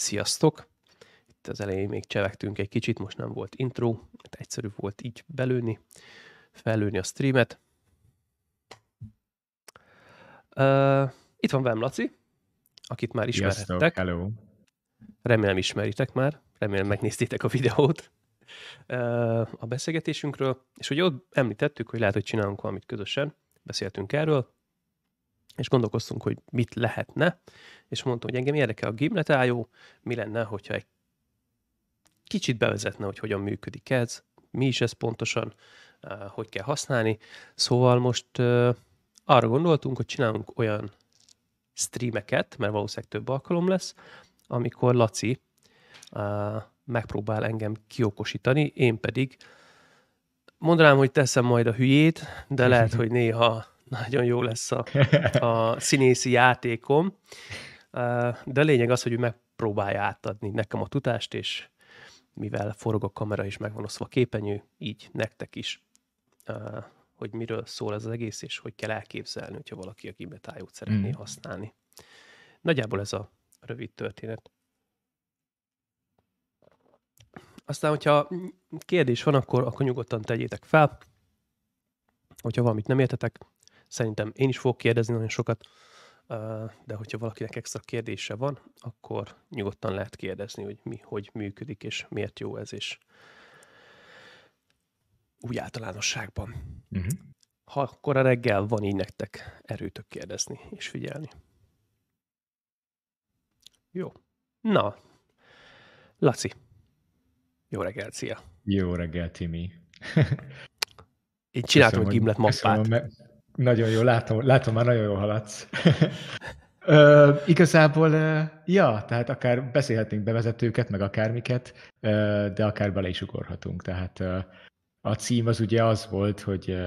Sziasztok! Itt az elején még csevegtünk egy kicsit, most nem volt intro, mert egyszerű volt így belőni, felőni a streamet. Uh, itt van velem Laci, akit már ismerhettek. Hello. Remélem ismeritek már, remélem megnéztétek a videót uh, a beszélgetésünkről, és ugye ott említettük, hogy lehet, hogy csinálunk valamit közösen, beszéltünk erről, és gondolkoztunk, hogy mit lehetne, és mondtam, hogy engem érdekel a gimletájó, mi lenne, hogyha egy kicsit bevezetne, hogy hogyan működik ez, mi is ez pontosan, eh, hogy kell használni. Szóval most eh, arra gondoltunk, hogy csinálunk olyan streameket, mert valószínűleg több alkalom lesz, amikor Laci eh, megpróbál engem kiokosítani, én pedig mondanám, hogy teszem majd a hülyét, de lehet, hogy néha nagyon jó lesz a, a színészi játékom. De a lényeg az, hogy ő megpróbálja átadni nekem a tudást, és mivel forog a kamera és megvan oszva a képenyő, így nektek is, hogy miről szól ez az egész, és hogy kell elképzelni, hogyha valaki a gimbetájót szeretné mm. használni. Nagyjából ez a rövid történet. Aztán, hogyha kérdés van, akkor, akkor nyugodtan tegyétek fel. Hogyha valamit nem értetek, Szerintem én is fogok kérdezni nagyon sokat, de hogyha valakinek extra kérdése van, akkor nyugodtan lehet kérdezni, hogy mi, hogy működik, és miért jó ez, és úgy általánosságban. Uh-huh. Ha akkor a reggel van így nektek erőtök kérdezni és figyelni. Jó. Na, Laci, jó reggelt, szia! Jó reggelt, Timi! Én csináltam köszönöm, a Gimlet mappát. Köszönöm, nagyon jó, látom, látom már nagyon jól haladsz. Ö, igazából, ja, tehát akár beszélhetnénk bevezetőket, meg akármiket, de akár bele is ugorhatunk. Tehát a cím az ugye az volt, hogy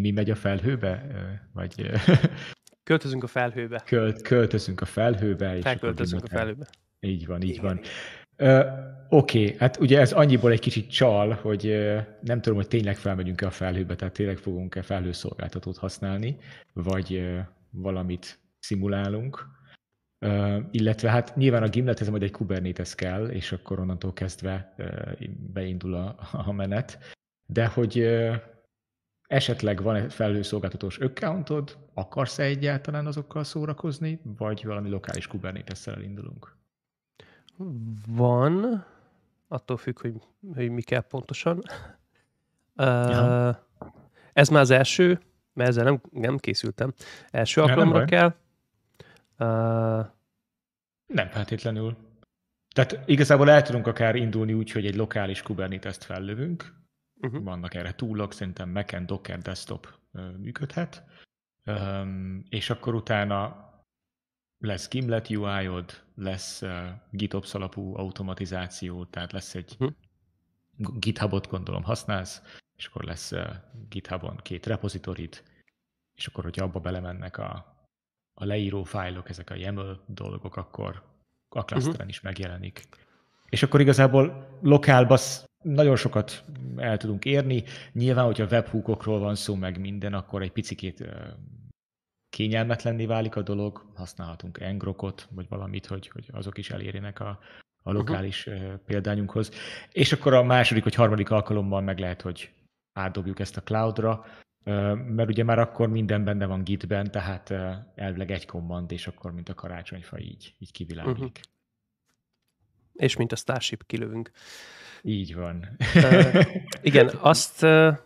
mi megy a felhőbe, vagy... Költözünk a felhőbe. Költ, költözünk a felhőbe. Felköltözünk a felhőbe. Így van, így igen, van. Ö, oké, okay. hát ugye ez annyiból egy kicsit csal, hogy nem tudom, hogy tényleg felmegyünk-e a felhőbe, tehát tényleg fogunk-e felhőszolgáltatót használni, vagy valamit szimulálunk. Uh, illetve hát nyilván a gimlethez majd egy Kubernetes kell, és akkor onnantól kezdve uh, beindul a, a menet. De hogy uh, esetleg van egy felhőszolgáltatós accountod, akarsz-e egyáltalán azokkal szórakozni, vagy valami lokális Kubernetes-szel indulunk? Van, attól függ, hogy, hogy mi kell pontosan. Uh, ez már az első, mert ezzel nem, nem készültem. Első alkalomra nem kell. Uh, nem feltétlenül. Tehát igazából el tudunk akár indulni úgy, hogy egy lokális Kubernetes-t fellövünk. Uh-huh. Vannak erre túlok, szerintem Mac-en Docker Desktop működhet. Um, és akkor utána lesz Gimlet UI-od, lesz uh, GitOps alapú automatizáció, tehát lesz egy hm. GitHubot gondolom használsz, és akkor lesz uh, GitHubon két repozitorit, és akkor, hogyha abba belemennek a, a leíró fájlok, ezek a YAML dolgok, akkor a clusteren uh-huh. is megjelenik. És akkor igazából lokálba nagyon sokat el tudunk érni. Nyilván, hogyha webhookokról van szó, meg minden, akkor egy picikét kényelmetlenné válik a dolog, használhatunk engrokot, vagy valamit, hogy, hogy azok is elérjenek a, a lokális uh-huh. példányunkhoz. És akkor a második vagy harmadik alkalommal meg lehet, hogy átdobjuk ezt a cloudra, mert ugye már akkor minden benne van Gitben, tehát elvileg egy kommand, és akkor mint a karácsonyfa így, így kiviláglik. Uh-huh. És mint a Starship kilövünk. Így van. Uh, igen, azt uh,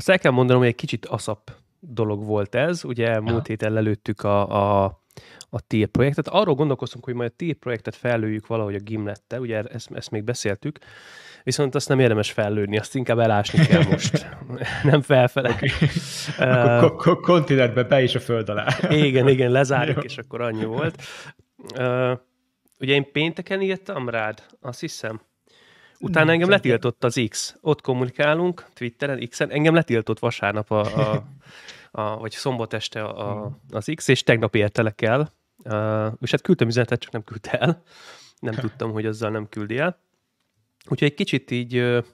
Azt el kell mondanom, hogy egy kicsit aszap dolog volt ez. Ugye Aha. múlt héten lelőttük a, a, a TIL projektet. Arról gondolkoztunk, hogy majd a TIL projektet fellőjük valahogy a gimlette, ugye ezt, ezt még beszéltük, viszont azt nem érdemes fellőni, azt inkább elásni kell most. nem felfele. Okay. Kontinentbe be is a föld alá. igen, igen, lezárjuk, és akkor annyi volt. Uh, ugye én pénteken írtam rád, azt hiszem. Utána nem, engem letiltott az X. Ott kommunikálunk, Twitteren, X-en. Engem letiltott vasárnap, a, a, a, vagy szombat este a, hmm. az X, és tegnap értelek el. Uh, és hát küldtem üzenetet, csak nem küldte el. Nem hm. tudtam, hogy azzal nem küldi el. Úgyhogy egy kicsit így uh,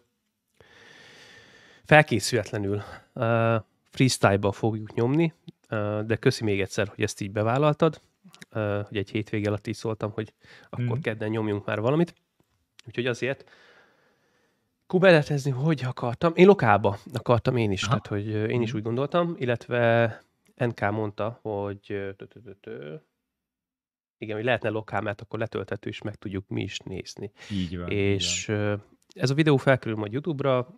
felkészületlenül uh, freestyle-ba fogjuk nyomni, uh, de köszi még egyszer, hogy ezt így bevállaltad, uh, hogy egy hétvége alatt így szóltam, hogy akkor mm. kedden nyomjunk már valamit. Úgyhogy azért Kubernetezni hogy akartam? Én lokálba akartam én is, Aha. tehát hogy én is mhm. úgy gondoltam, illetve NK mondta, hogy igen, hogy lehetne lokál, mert akkor letölthető is meg tudjuk mi is nézni. Így van. És így van. ez a videó felkerül majd YouTube-ra,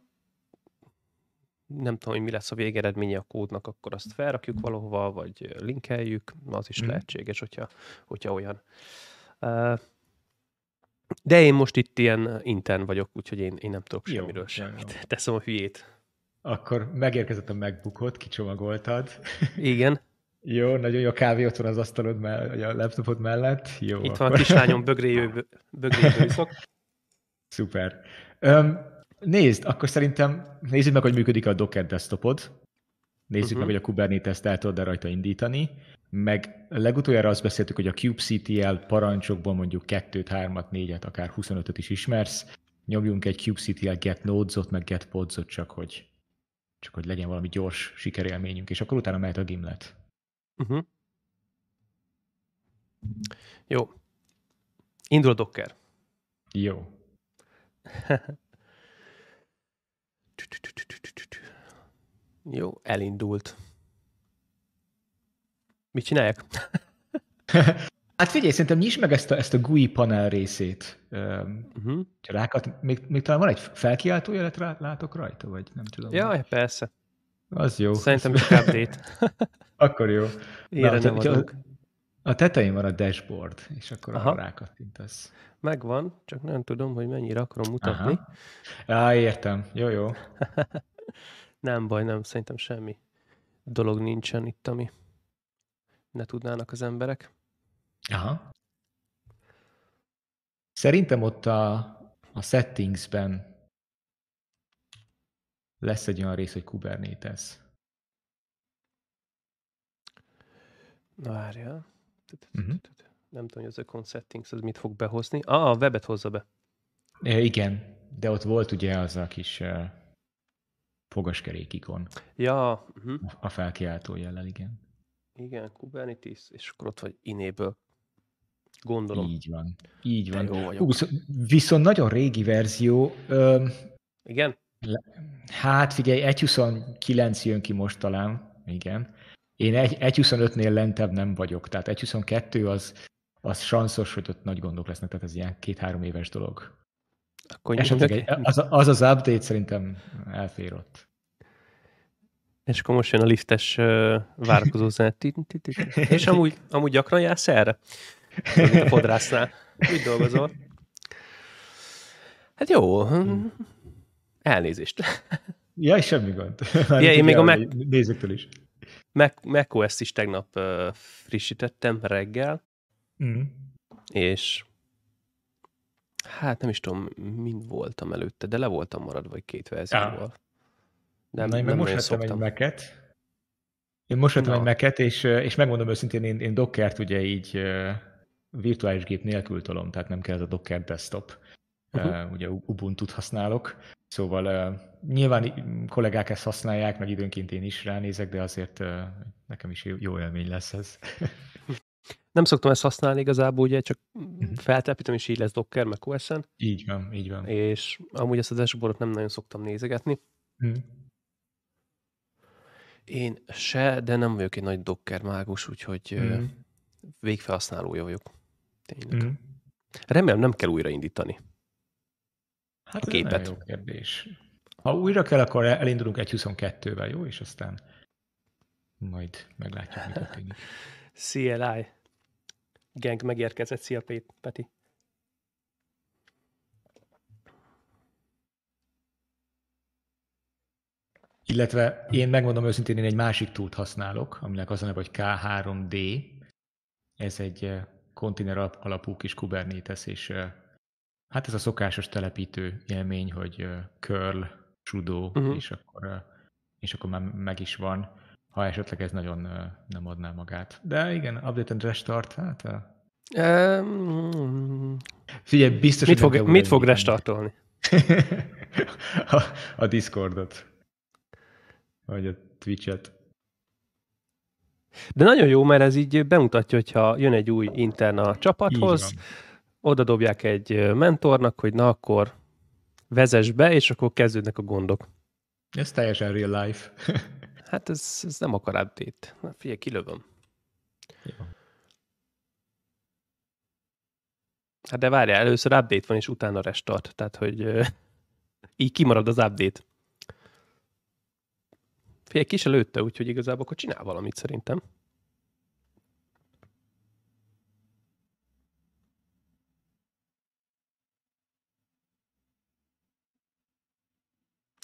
nem tudom, hogy mi lesz a végeredménye a kódnak, akkor azt felrakjuk valahova, vagy linkeljük, az is mm. lehetséges, hogyha, hogyha olyan. Uh, de én most itt ilyen eh, intern vagyok, úgyhogy én, én nem tudok jó, semmiről semmit. Jó. Teszem a hülyét. Akkor megérkezett a megbukott, kicsomagoltad. Igen. Jó, nagyon jó, kávé ott van az asztalod, mell- a laptopod mellett. Jó, Itt akkor. van a kislányom, bögréjő, iszok. Szuper. Um, nézd, akkor szerintem nézzük meg, hogy működik a Docker desktopod. Nézzük uh-huh. meg, mhm. hogy a Kubernetes-t el tudod rajta indítani meg legutoljára azt beszéltük, hogy a kubectl parancsokból mondjuk 2 3-at, 4-et, akár 25-öt is ismersz, nyomjunk egy kubectl get nodes-ot, meg get pods csak hogy, csak hogy legyen valami gyors sikerélményünk, és akkor utána mehet a gimlet. Uh-huh. Jó. Indul a Docker. Jó. Jó, elindult mit csinálják? hát figyelj, szerintem nyisd meg ezt a, ezt a GUI panel részét. Uh-huh. Rákat, még, még talán van egy felkiáltó jelet rá, látok rajta, vagy nem tudom. Ja, hogy. persze. Az jó. Szerintem egy update. akkor jó. Na, nem a, A tetején van a dashboard, és akkor Aha. arra rákattintasz. Megvan, csak nem tudom, hogy mennyire akarom mutatni. Aha. Á, értem. Jó, jó. nem baj, nem, szerintem semmi dolog nincsen itt, ami ne tudnának az emberek. Aha. Szerintem ott a, a settingsben lesz egy olyan rész, hogy Kubernetes. Na várjál. Uh-huh. Nem tudom, hogy az account settings az mit fog behozni. Ah, a webet hozza be. É, igen, de ott volt ugye az a kis uh, fogaskerék ikon. Ja. Uh-huh. A felkiáltó jellel, igen igen, Kubernetes, és akkor ott vagy Enable. Gondolom. Így van. Így van. jó vagyok. viszont nagyon régi verzió. Ö, igen? Le, hát figyelj, 1.29 jön ki most talán. Igen. Én 1.25-nél lentebb nem vagyok. Tehát 1.22 az, az sanszos, hogy ott nagy gondok lesznek. Tehát ez ilyen két-három éves dolog. Akkor Esetleg az, az az update szerintem elfér ott. És akkor most jön a liftes várakozó És amúgy, amúgy gyakran jársz erre? Mint a fodrásznál. Úgy dolgozol. Hát jó. Hm. Elnézést. Ja, semmi gond. Már ja, én még a meg... Nézőktől is. Mac, macOS-t is tegnap uh, frissítettem reggel, mm. és hát nem is tudom, mind voltam előtte, de le voltam maradva egy két verzióval. Ja. Nem, Na, én meg nem most vettem egy meket. Én most vettem no. egy meket, és, és megmondom őszintén, én, én Dockert ugye így virtuális gép nélkül tolom, tehát nem kell ez a Docker desktop. Uh-huh. Ugye Ubuntu-t használok, szóval nyilván kollégák ezt használják, meg időnként én is ránézek, de azért nekem is jó élmény lesz ez. nem szoktam ezt használni igazából, ugye csak uh-huh. feltelepítem, és így lesz Docker, meg OS-en. Így van, így van. És amúgy ezt a dashboardot nem nagyon szoktam nézegetni. Uh-huh. Én se, de nem vagyok egy nagy docker mágus, úgyhogy mm. Mm-hmm. végfelhasználója vagyok. Tényleg. Mm. Remélem nem kell újraindítani. Hát a képet. jó kérdés. Ha újra kell, akkor elindulunk egy 1.22-vel, jó? És aztán majd meglátjuk, mi történik. CLI. Genk megérkezett. Szia, Peti. Illetve én megmondom őszintén, én egy másik túlt használok, aminek az a neve, hogy K3D. Ez egy eh, konténer alapú kis Kubernetes, és eh, hát ez a szokásos telepítő élmény, hogy eh, curl, sudo, uh-huh. és, akkor, és akkor már meg is van, ha esetleg ez nagyon nem adná magát. De igen, update and restart, hát... Um, Figyelj, biztos, mit fog, mit fog restartolni? a, a Discordot vagy a Twitch-et. De nagyon jó, mert ez így bemutatja, hogyha jön egy új intern a csapathoz, oda dobják egy mentornak, hogy na akkor vezess be, és akkor kezdődnek a gondok. Ez teljesen real life. hát ez, ez nem akar update. Na figyelj, kilövöm. Jó. Hát de várjál, először update van, és utána restart. Tehát, hogy így kimarad az update. Figyelj, kis előtte, úgyhogy igazából akkor csinál valamit szerintem.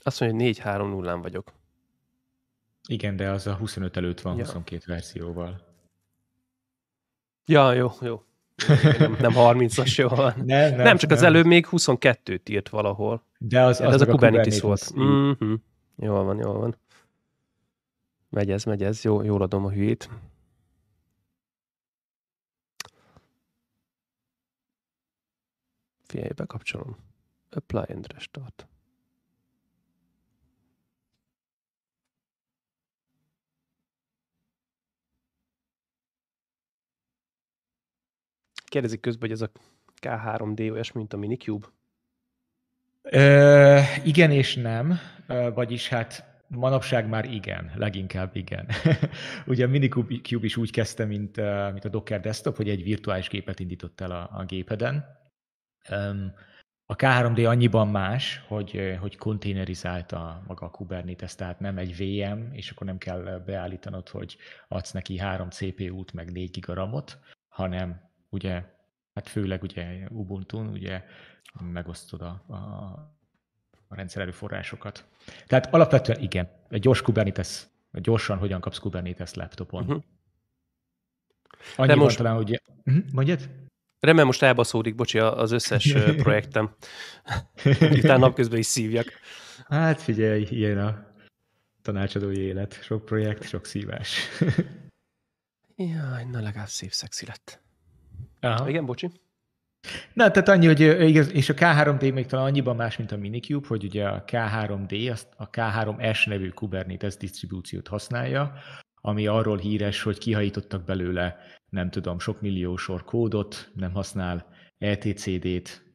Azt mondja, hogy 4-3 0 án vagyok. Igen, de az a 25 előtt van ja. 22 verszióval. Ja, jó, jó. Nem, nem 30-as, jó van. Nem, nem, nem, csak nem. az előbb még 22-t írt valahol. De az, de az, az a Kubernetes, Kubernetes volt. Mm-hmm. Jól van, jól van. Megy ez, megy ez. Jó, jól adom a hülyét. Figyelj, bekapcsolom. Apply and restart. Kérdezik közben, hogy ez a K3D olyas, mint a Minikube? Ö, igen és nem, vagyis hát Manapság már igen, leginkább igen. Ugye a Minikube is úgy kezdte, mint, mint a Docker Desktop, hogy egy virtuális gépet indított el a, a gépeden. A K3D annyiban más, hogy, hogy konténerizált a maga a Kubernetes, tehát nem egy VM, és akkor nem kell beállítanod, hogy adsz neki három CPU-t, meg 4 gigaramot, hanem ugye, hát főleg ugye Ubuntu-n, ugye megosztod a, a, a rendszer erőforrásokat. Tehát alapvetően igen, egy gyors Kubernetes, gyorsan hogyan kapsz Kubernetes laptopon. Uh-huh. Annyi De most... talán, hogy... Uh-huh. Mondjad? Remélem most elbaszódik, bocsi, az összes projektem. Utána napközben is szívjak. Hát figyelj, ilyen a tanácsadói élet. Sok projekt, sok szívás. Jaj, na legalább szép szexi lett. Aha. Igen, bocsi. Na, tehát annyi, hogy igaz, és a K3D még talán annyiban más, mint a Minikube, hogy ugye a K3D, azt a K3S nevű Kubernetes disztribúciót használja, ami arról híres, hogy kihajítottak belőle, nem tudom, sok millió sor kódot, nem használ ETCD-t,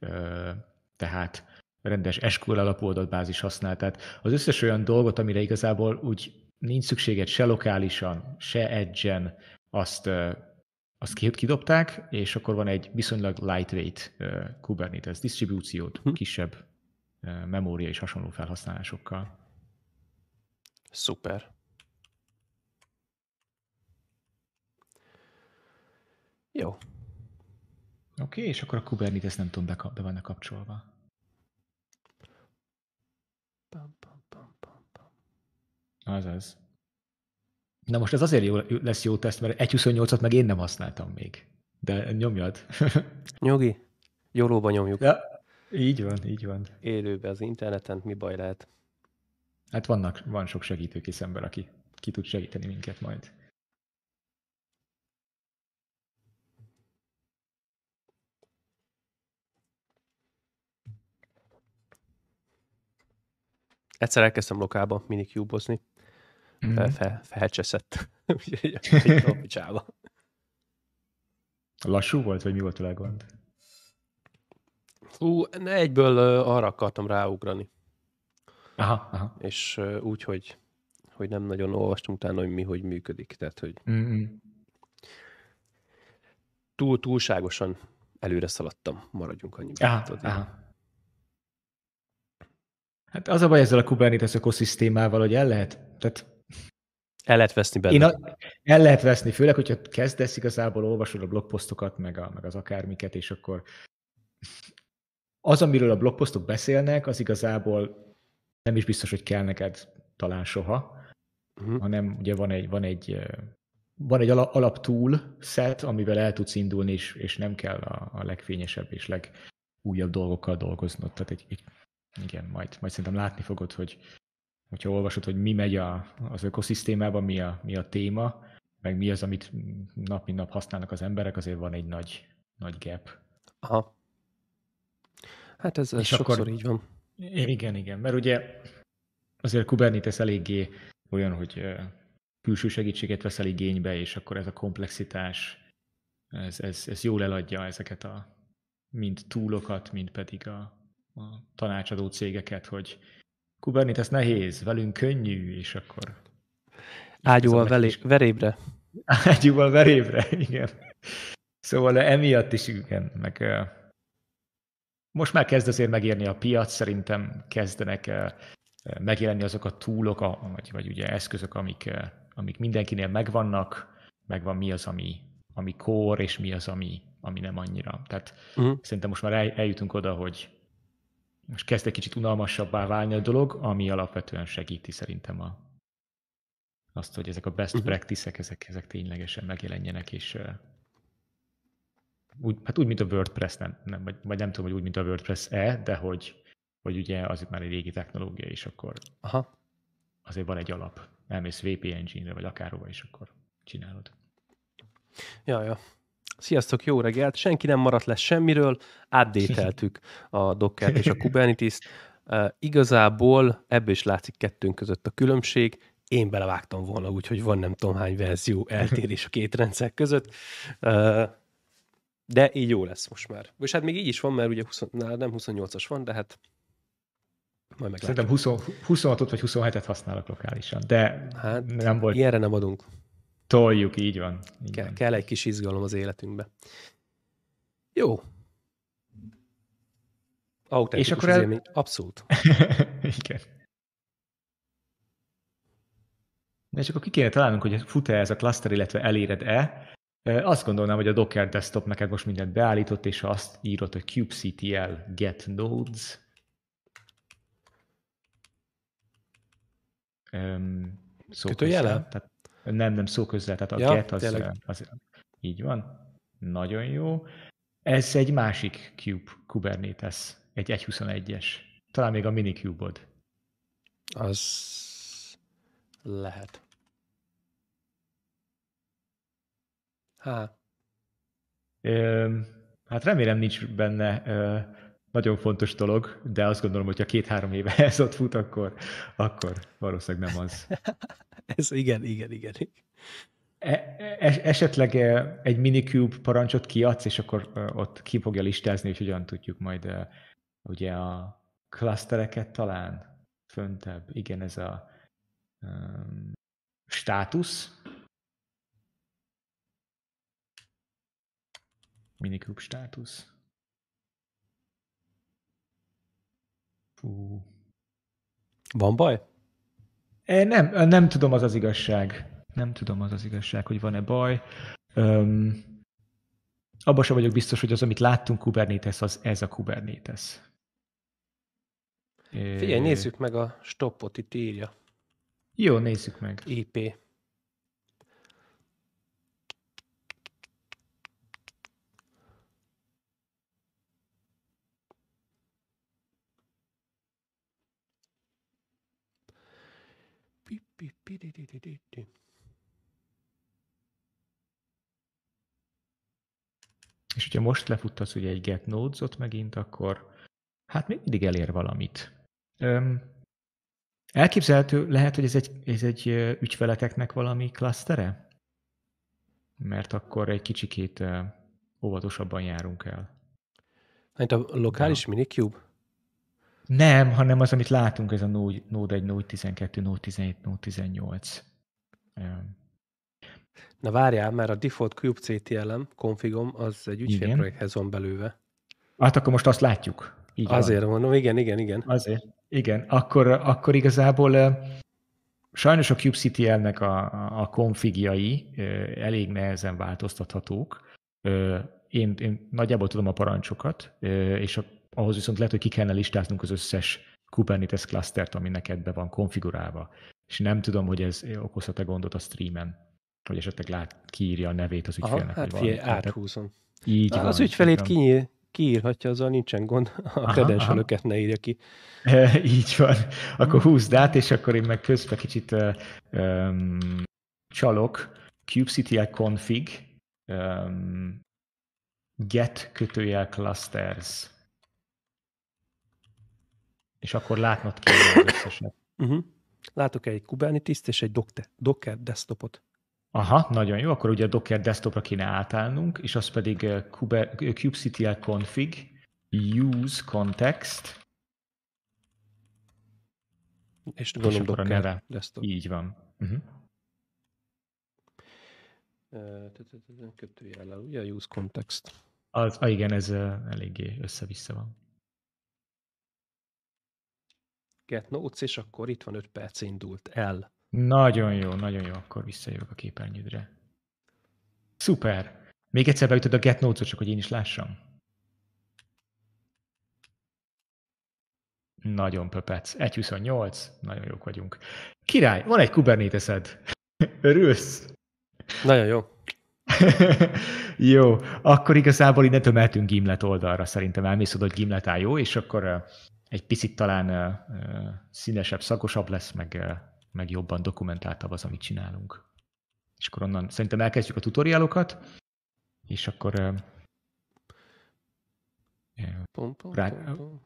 tehát rendes SQL alapú adatbázis használ. Tehát az összes olyan dolgot, amire igazából úgy nincs szükséged se lokálisan, se edge azt azt kidobták, és akkor van egy viszonylag lightweight uh, Kubernetes distribúciót, hm. kisebb uh, memória és hasonló felhasználásokkal. Szuper. Jó. Oké, okay, és akkor a Kubernetes nem tudom, be, be van kapcsolva. Pam, pam, pam, pam, pam. Azaz. Na most ez azért jó, lesz jó teszt, mert 1.28-at meg én nem használtam még. De nyomjad. Nyugi. Jólóban nyomjuk. Ja, így van, így van. Élőbe az interneten mi baj lehet? Hát vannak, van sok segítőkész ember, aki ki tud segíteni minket majd. Egyszer elkezdtem lokába minikubozni, mm. Mm-hmm. fel, fel, felcseszett. Úgyhogy a Lassú volt, vagy mi volt a legond? Hú, ne egyből arra akartam ráugrani. Aha, aha. És úgy, hogy, hogy nem nagyon olvastunk utána, hogy mi hogy működik. Tehát, hogy mm túl túlságosan előre szaladtam. Maradjunk annyiban. Aha, tudod, aha. Hát az a baj ezzel a Kubernetes ökoszisztémával, hogy el lehet, tehát el lehet veszni benne. Én a, el lehet veszni, főleg, hogyha kezdesz igazából, olvasod a blogposztokat, meg, a, meg az akármiket, és akkor az, amiről a blogposztok beszélnek, az igazából nem is biztos, hogy kell neked talán soha, uh-huh. hanem ugye van egy, van egy, van egy alap, tool set, amivel el tudsz indulni, és, és nem kell a, a legfényesebb és legújabb dolgokkal dolgoznod. Tehát egy, egy igen, majd, majd szerintem látni fogod, hogy hogyha olvasod, hogy mi megy a, az ökoszisztémában, mi a, mi a téma, meg mi az, amit nap mint nap használnak az emberek, azért van egy nagy, nagy gap. Aha. Hát ez, ez sokszor akkor, így van. Igen, igen, mert ugye azért Kubernetes eléggé olyan, hogy külső segítséget veszel igénybe, és akkor ez a komplexitás, ez, ez, ez jól eladja ezeket a mind túlokat, mind pedig a, a tanácsadó cégeket, hogy Kubernetes nehéz, velünk könnyű, és akkor... Ágyúval velé, verébre. Ágyúval verébre, igen. Szóval eh, emiatt is igen, meg eh, most már kezd azért megérni a piac, szerintem kezdenek eh, megjelenni azok a túlok, vagy, vagy ugye eszközök, amik, amik mindenkinél megvannak, megvan mi az, ami, ami kor, és mi az, ami, ami nem annyira. Tehát uh-huh. szerintem most már eljutunk oda, hogy most kezd egy kicsit unalmasabbá válni a dolog, ami alapvetően segíti szerintem a, azt, hogy ezek a best uh-huh. practice-ek, ezek, ezek ténylegesen megjelenjenek, és uh, úgy, hát úgy, mint a WordPress, nem, nem, vagy, vagy nem tudom, hogy úgy, mint a WordPress-e, de hogy, hogy ugye az itt már egy régi technológia, és akkor Aha. azért van egy alap. Elmész VPN-re, vagy akárhova, és akkor csinálod. Ja, ja. Sziasztok, jó reggelt! Senki nem maradt le semmiről, átdételtük a docker és a Kubernetes-t. Uh, igazából ebből is látszik kettőnk között a különbség. Én belevágtam volna, úgyhogy van nem tudom hány verzió eltérés a két rendszer között. Uh, de így jó lesz most már. És hát még így is van, mert ugye 20, nem 28-as van, de hát majd meglátjuk. Szerintem 20, 26-ot vagy 27-et használok lokálisan, de hát, nem volt. Ilyenre nem adunk. Toljuk, így van. Így Ke- van. Kell egy kis izgalom az életünkbe. Jó. Autentikus És akkor el... élmény. Abszolút. Igen. De csak akkor ki kéne találnunk, hogy fut-e ez a cluster, illetve eléred-e. Azt gondolnám, hogy a Docker Desktop neked most mindent beállított, és azt írott, hogy kubectl get nodes. Öm, szóval Kötőjele? Tehát nem, nem közel, tehát a ja, get az, az, így van. Nagyon jó. Ez egy másik Cube, Kubernetes, egy 1.21-es. Talán még a Mini Cube od Az lehet. Há. Ö, hát remélem nincs benne ö, nagyon fontos dolog, de azt gondolom, hogy ha két-három éve ez ott fut, akkor, akkor valószínűleg nem az. ez igen, igen, igen. E-, e esetleg e, egy minikube parancsot kiadsz, és akkor e, ott ki fogja listázni, hogy hogyan tudjuk majd ugye a klasztereket talán föntebb. Igen, ez a um, státusz. Minikube státusz. Fú. Van baj? É, nem, nem tudom, az az igazság. Nem tudom, az az igazság, hogy van-e baj. Öm, abba sem vagyok biztos, hogy az, amit láttunk Kubernetes, az ez a Kubernetes. Figyelj, nézzük meg a stoppot, itt írja. Jó, nézzük meg. IP. És hogyha most lefuttasz ugye egy get nodes megint, akkor hát még mindig elér valamit. Öm, elképzelhető, lehet, hogy ez egy, ez egy ügyfeleteknek valami klasztere? Mert akkor egy kicsikét óvatosabban járunk el. Hát a lokális ja. minikube? Nem, hanem az, amit látunk, ez a Node 1, Node 12, Node 17, Node 18. Na várjál, mert a default kubectl konfigom az egy ügyfélprojekthez van belőve. Hát akkor most azt látjuk. Így Azért van. mondom, igen, igen, igen. Azért, igen. Akkor, akkor igazából sajnos a kubectl-nek a, a konfigjai elég nehezen változtathatók. Én, én nagyjából tudom a parancsokat, és a ahhoz viszont lehet, hogy ki kellene listáznunk az összes Kubernetes clustert, ami neked be van konfigurálva. És nem tudom, hogy ez okozhat-e gondot a streamen, hogy esetleg lát, kiírja a nevét az ügyfélnek. Aha, hát fél, áthúzom. Így Na, van, az ügyfelét kinyír, kiírhatja, azzal nincsen gond, a credential ne írja ki. E, így van. Akkor húzd át, és akkor én meg közben kicsit um, csalok. kubectl config um, get kötőjel clusters és akkor látnod az összeset. Uh-huh. Látok egy Kubernetes-t és egy Docker desktopot. Aha, nagyon jó. Akkor ugye a Docker desktopra kéne átállnunk, és az pedig kubectl config use context. És gondolom hogy Docker neve. desktop. Így van. Uh-huh. Kötőjellel, ugye a use context. Az, ah, igen, ez eléggé össze-vissza van get notes, és akkor itt van 5 perc indult el. Nagyon jó, nagyon jó, akkor visszajövök a képernyődre. Szuper! Még egyszer beütöd a get notes csak hogy én is lássam. Nagyon pöpec. 1.28, nagyon jók vagyunk. Király, van egy Kubernetesed. Örülsz? Nagyon jó. jó, akkor igazából innentől mehetünk Gimlet oldalra, szerintem elmész oda, hogy Gimlet jó, és akkor egy picit talán színesebb, szakosabb lesz, meg, meg jobban dokumentáltabb az, amit csinálunk. És akkor onnan szerintem elkezdjük a tutoriálokat, és akkor pont, pont, rá, pont, pont.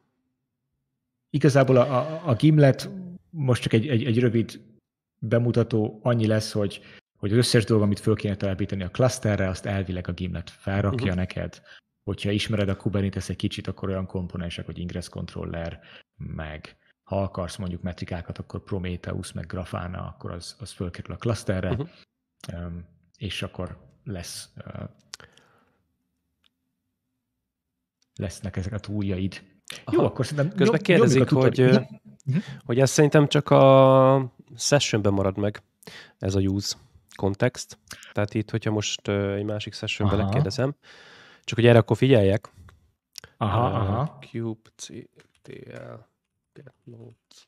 Igazából a, a Gimlet most csak egy, egy, egy rövid bemutató annyi lesz, hogy hogy az összes dolog, amit föl kéne telepíteni a klaszterre, azt elvileg a Gimlet felrakja uh-huh. neked hogyha ismered a Kubernetes egy kicsit, akkor olyan komponensek, hogy ingress controller, meg ha akarsz mondjuk metrikákat, akkor Prometheus, meg Grafana, akkor az, az fölkerül a klaszterre, uh-huh. és akkor lesz lesznek ezek a túljaid. Aha. Jó, akkor szerintem Közben nyom, kérdezik, jobb, hogy, hogy, mhm. mhm. hogy ez szerintem csak a sessionben marad meg ez a use kontext. Tehát itt, hogyha most egy másik sessionbe lekérdezem, csak hogy erre akkor figyeljek. Aha, uh, aha. Cube, CTL, get notes.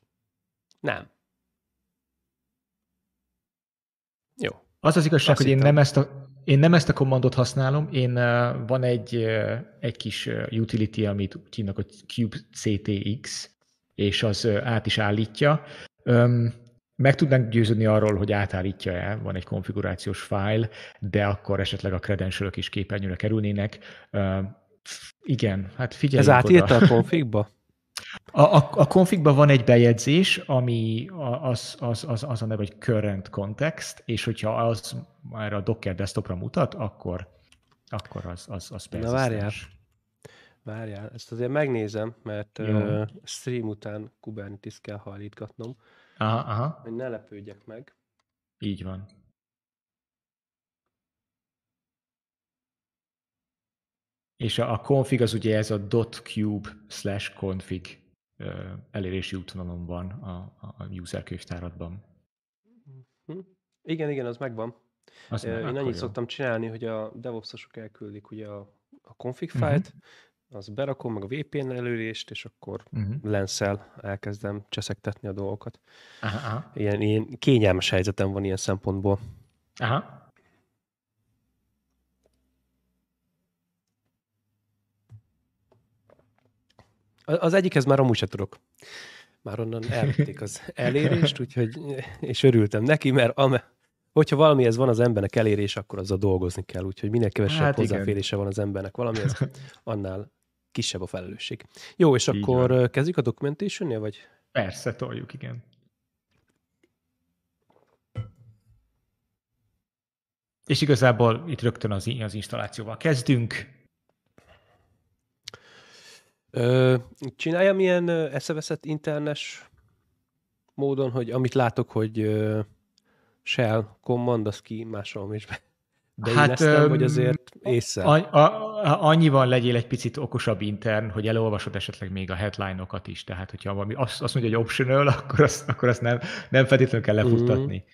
Nem. Jó. Az az igazság, Azt hogy én nem, ezt a, én nem ezt a kommandot használom, én uh, van egy, uh, egy kis utility, amit úgy hívnak, hogy CTX, és az uh, át is állítja. Um, meg tudnánk győződni arról, hogy átállítja-e, van egy konfigurációs fájl, de akkor esetleg a credential is képernyőre kerülnének. Uh, igen, hát figyelj. Ez átírta a konfigba? A, a, a konfigban van egy bejegyzés, ami az, az, az, az a neve, hogy current context, és hogyha az már a Docker desktopra mutat, akkor, akkor az, az, az Na várjál, várjál, ezt azért megnézem, mert uh, stream után Kubernetes kell hajlítgatnom. Aha, aha. Hogy ne lepődjek meg. Így van. És a, a config az ugye ez a .cube slash config elérési útvonalon van a, a user könyvtáradban. Mhm. Igen, igen, az megvan. Azt Én annyit szoktam csinálni, hogy a DevOps-osok elküldik ugye a, a config mhm. fájlt, uh-huh az berakom, meg a VPN előrést, és akkor uh-huh. lenszel elkezdem cseszektetni a dolgokat. Aha, aha. Ilyen, ilyen kényelmes helyzetem van ilyen szempontból. Aha. Az egyikhez már amúgy se tudok. Már onnan elvették az elérést, úgyhogy, és örültem neki, mert ame, hogyha valami ez van az embernek elérés, akkor azzal dolgozni kell, úgyhogy minél kevesebb hát hozzáférése igen. van az embernek valami ez annál kisebb a felelősség. Jó, és Így akkor van. kezdjük a documentation vagy? Persze, toljuk, igen. És igazából itt rögtön az, az installációval kezdünk. csináljam ilyen eszeveszett internes módon, hogy amit látok, hogy shell command, azt ki másolom is be. De hát, öm, hogy azért észre? A, annyiban legyél egy picit okosabb intern, hogy elolvasod esetleg még a headline-okat is, tehát hogyha valami azt, azt mondja, hogy optional, akkor azt, akkor azt nem, nem feltétlenül kell lefuttatni.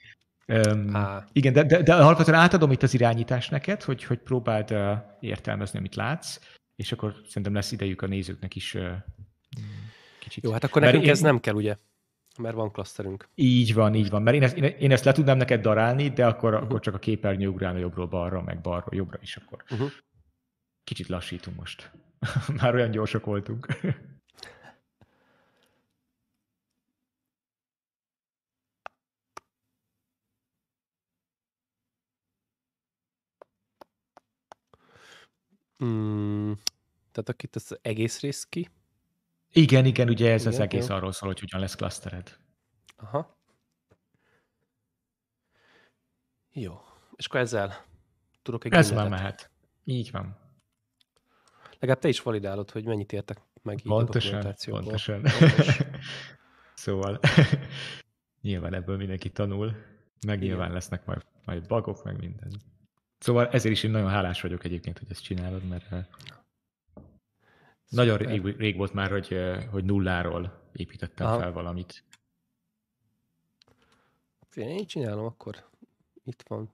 Mm. Um, ah. igen, de, de, de alapvetően átadom itt az irányítást neked, hogy, hogy próbáld uh, értelmezni, amit látsz, és akkor szerintem lesz idejük a nézőknek is uh, kicsit. Jó, hát akkor nekünk Mert ez én... nem kell, ugye? Mert van klaszterünk. Így van, így van. Mert én ezt, én ezt le tudnám neked darálni, de akkor, uh-huh. akkor csak a képernyő ugrálna jobbról balra, meg balról jobbra is akkor. Uh-huh. Kicsit lassítunk most. Már olyan gyorsak voltunk. mm, tehát akit itt az egész rész ki. Igen, igen, ugye ez igen, az egész jó. arról szól, hogy hogyan lesz klasztered. Aha. Jó. És akkor ezzel tudok egy Ez már mehet. Így van. Legalább te is validálod, hogy mennyit értek meg így pontosan, a Pontosan, pontosan. szóval nyilván ebből mindenki tanul, meg Igen. nyilván lesznek majd, majd bagok, meg minden. Szóval ezért is én nagyon hálás vagyok egyébként, hogy ezt csinálod, mert eh, nagyon rég, rég volt már, hogy, eh, hogy nulláról építettem Aha. fel valamit. Én így csinálom, akkor itt van.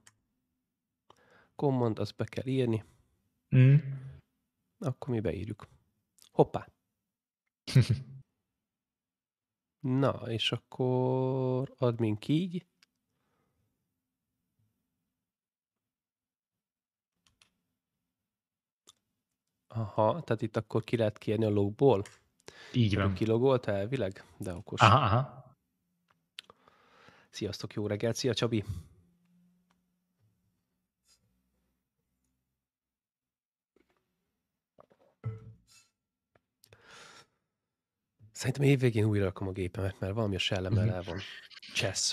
Command, azt be kell írni. Mm. Akkor mi beírjuk. Hoppá! Na, és akkor admin key, Aha, tehát itt akkor ki lehet kérni a logból? Így van. Kilogolt elvileg, de okos. Aha, aha. Sziasztok, jó reggelt, szia Csabi! Szerintem évvégén újra rakom a gépemet, mert valami a sellemmel mhm. el van. Chess.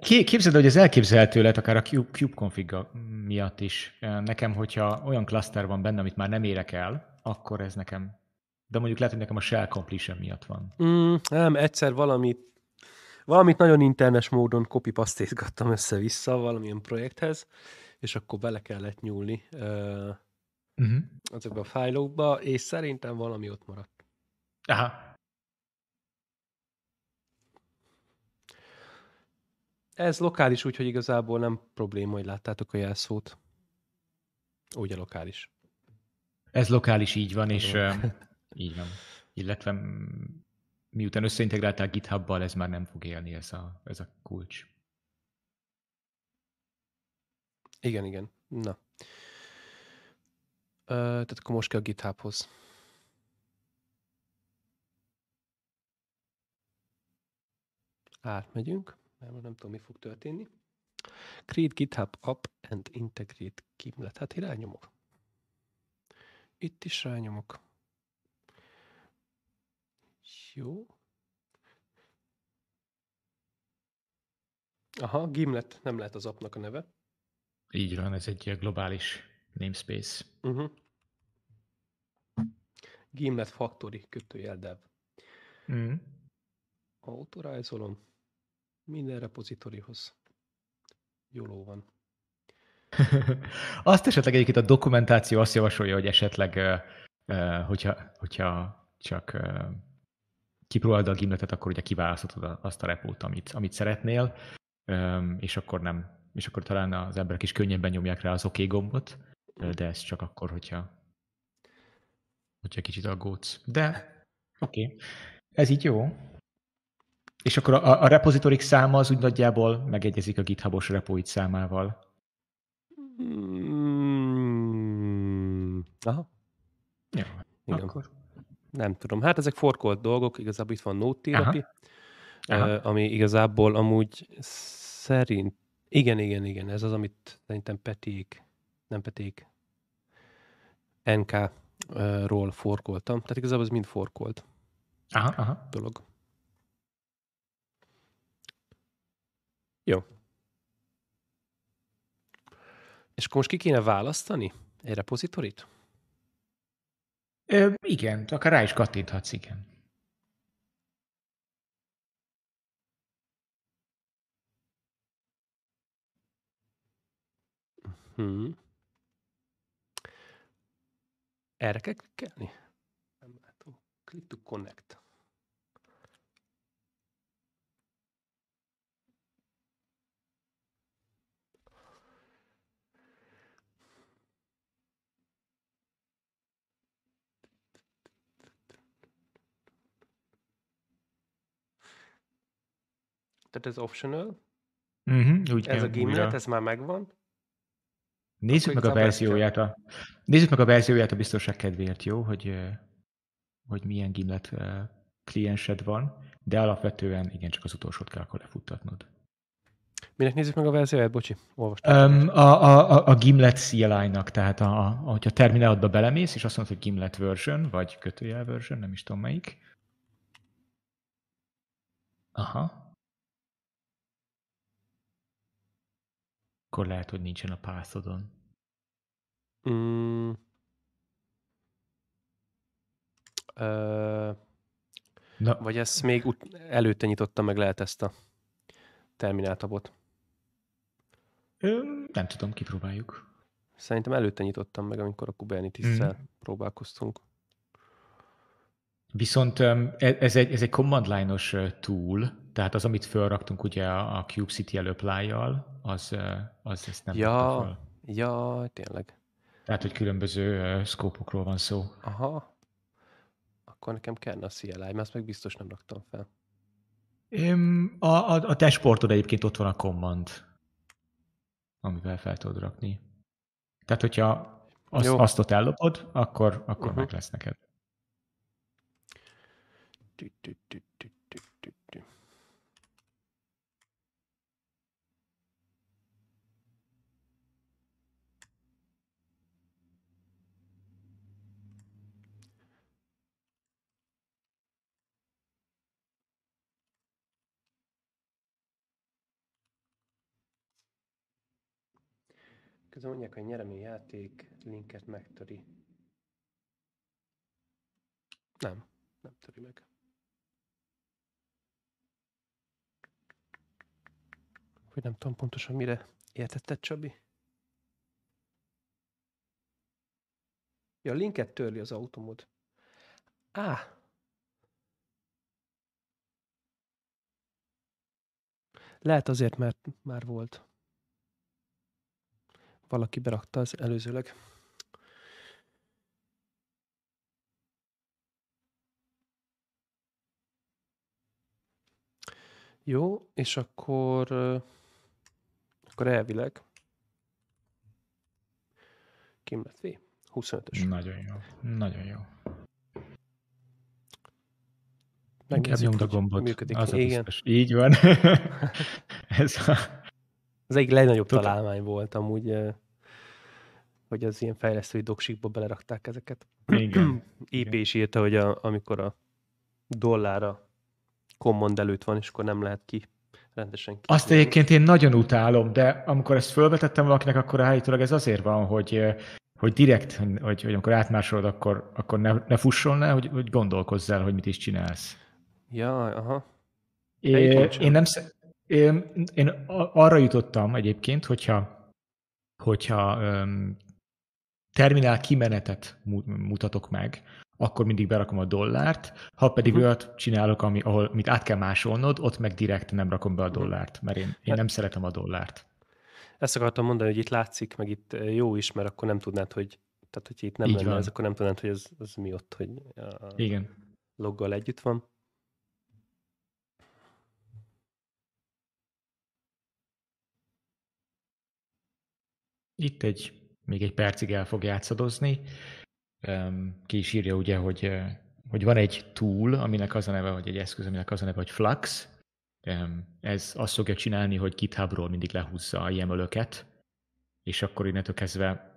Képzeld, hogy ez elképzelhető lehet akár a Cube, config miatt is. Nekem, hogyha olyan cluster van benne, amit már nem érek el, akkor ez nekem... De mondjuk lehet, hogy nekem a shell completion miatt van. Mm, nem, egyszer valamit, valamit nagyon internes módon copy paste össze-vissza valamilyen projekthez, és akkor bele kellett nyúlni uh, uh-huh. azokba a fájlokba, és szerintem valami ott maradt. Aha, Ez lokális, úgyhogy igazából nem probléma, hogy láttátok a jelszót. a lokális. Ez lokális, így van, és így van. Illetve miután összeintegrálták GitHub-bal, ez már nem fog élni ez a, ez a kulcs. Igen, igen. Na. Ö, tehát akkor most kell a GitHubhoz. Átmegyünk nem, nem tudom, mi fog történni. Create GitHub App and Integrate Gimlet. Hát irányomok. Itt is rányomok. Jó. Aha, Gimlet nem lehet az appnak a neve. Így van, ez egy globális namespace. Uh-huh. Mhm. Gimlet Factory kötőjel dev. Mm. Autorizolom. Minden repozitorihoz. Jóló van. azt esetleg egyébként a dokumentáció azt javasolja, hogy esetleg, hogyha, hogyha csak kipróbálod a gimletet, akkor ugye kiválaszthatod azt a repót, amit, amit szeretnél, és akkor nem, és akkor talán az emberek is könnyebben nyomják rá az OK gombot, de ez csak akkor, hogyha, hogyha kicsit aggódsz. De oké, okay. ez így jó. És akkor a, a repozitorik száma az úgy nagyjából megegyezik a GitHubos repóit számával. Hmm. aha. Jó, Igen. akkor. Nem tudom. Hát ezek forkolt dolgok, igazából itt van node Aha. ami igazából amúgy szerint, igen, igen, igen, ez az, amit szerintem Peték, nem Peték, NK-ról forkoltam. Tehát igazából ez mind forkolt aha, aha. dolog. Jó. És akkor most ki kéne választani egy repozitorit? Ö, igen, akár rá is kattinthatsz, igen. Hmm. Erre kell klikkelni? Nem látom. Click to connect. Tehát ez optional. Uh-huh, úgy ez a gimlet, ez már megvan. Nézzük meg a verzióját. A, nézzük meg a verzióját a biztonság kedvéért, jó? Hogy, hogy milyen gimlet kliensed van, de alapvetően igen, csak az utolsót kell akkor lefuttatnod. Minek nézzük meg a verzióját? Bocsi, olvastam. Um, a, a, a, a Gimlet CLI-nak, tehát a, a, hogyha terminálodba belemész, és azt mondod, hogy Gimlet version, vagy kötőjel version, nem is tudom melyik. Aha, Akkor lehet, hogy nincsen a pászodon. Mm. Ö... Na. Vagy ezt még ut- előtte nyitotta meg lehet ezt a termináltabot? Nem tudom, kipróbáljuk. Szerintem előtte nyitottam meg, amikor a Kubernetes-szel mhm. mm. próbálkoztunk. Viszont e- ez egy, ez egy command line-os tool, tehát az, amit felraktunk ugye a Cube City előplájjal, az, az ezt nem ja, fel. Ja, tényleg. Tehát, hogy különböző uh, szkópokról van szó. Aha. Akkor nekem kellene a CLI, mert azt meg biztos nem raktam fel. Én, a, a, a testportod egyébként ott van a command, amivel fel tudod rakni. Tehát, hogyha az, azt ott ellopod, akkor, akkor uh-huh. meg lesz neked. Tü, tü, tü, Közben mondják, hogy nyereményjáték linket megtöri. Nem, nem töri meg. Hogy nem tudom pontosan mire értetted, Csabi. Ja, a linket törli az automod. Á! Lehet azért, mert már volt valaki berakta az előzőleg. Jó, és akkor, akkor elvileg kim lett V? 25-ös. Nagyon jó, nagyon jó. Inkább nyomd a gombot. Működik. Az Igen. Biztos. Így van. Ez a... Az egyik legnagyobb Tudom. találmány volt amúgy hogy az ilyen fejlesztői doksikba belerakták ezeket. Igen. IP is írta, hogy a, amikor a dollára command előtt van, és akkor nem lehet ki rendesen ki. Azt egyébként én nagyon utálom, de amikor ezt fölvetettem valakinek, akkor állítólag ez azért van, hogy eh, hogy direkt, hogy, hogy amikor átmásolod, akkor, akkor ne, ne fusson le, hogy, hogy gondolkozz el, hogy mit is csinálsz. Ja, aha. É, én, én nem én, én arra jutottam egyébként, hogyha hogyha öm, terminál kimenetet mutatok meg, akkor mindig berakom a dollárt, ha pedig uh-huh. olyat csinálok, ami, ahol mit át kell másolnod, ott meg direkt nem rakom be a mhm. dollárt, mert én, én hát- nem szeretem a dollárt. Ezt akartam mondani, hogy itt látszik, meg itt eh, jó is, mert akkor nem tudnád, hogy tehát, hogy itt nem Így lenne van. ez, akkor nem tudnád, hogy ez, ez mi ott, hogy a Igen. loggal együtt van. Itt egy még egy percig el fog játszadozni. Ki is írja ugye, hogy, eh, hogy van egy tool, aminek az a neve, vagy egy eszköz, aminek az a neve, hogy Flux. Ez azt fogja csinálni, hogy GitHubról mindig lehúzza a yaml és akkor innentől kezdve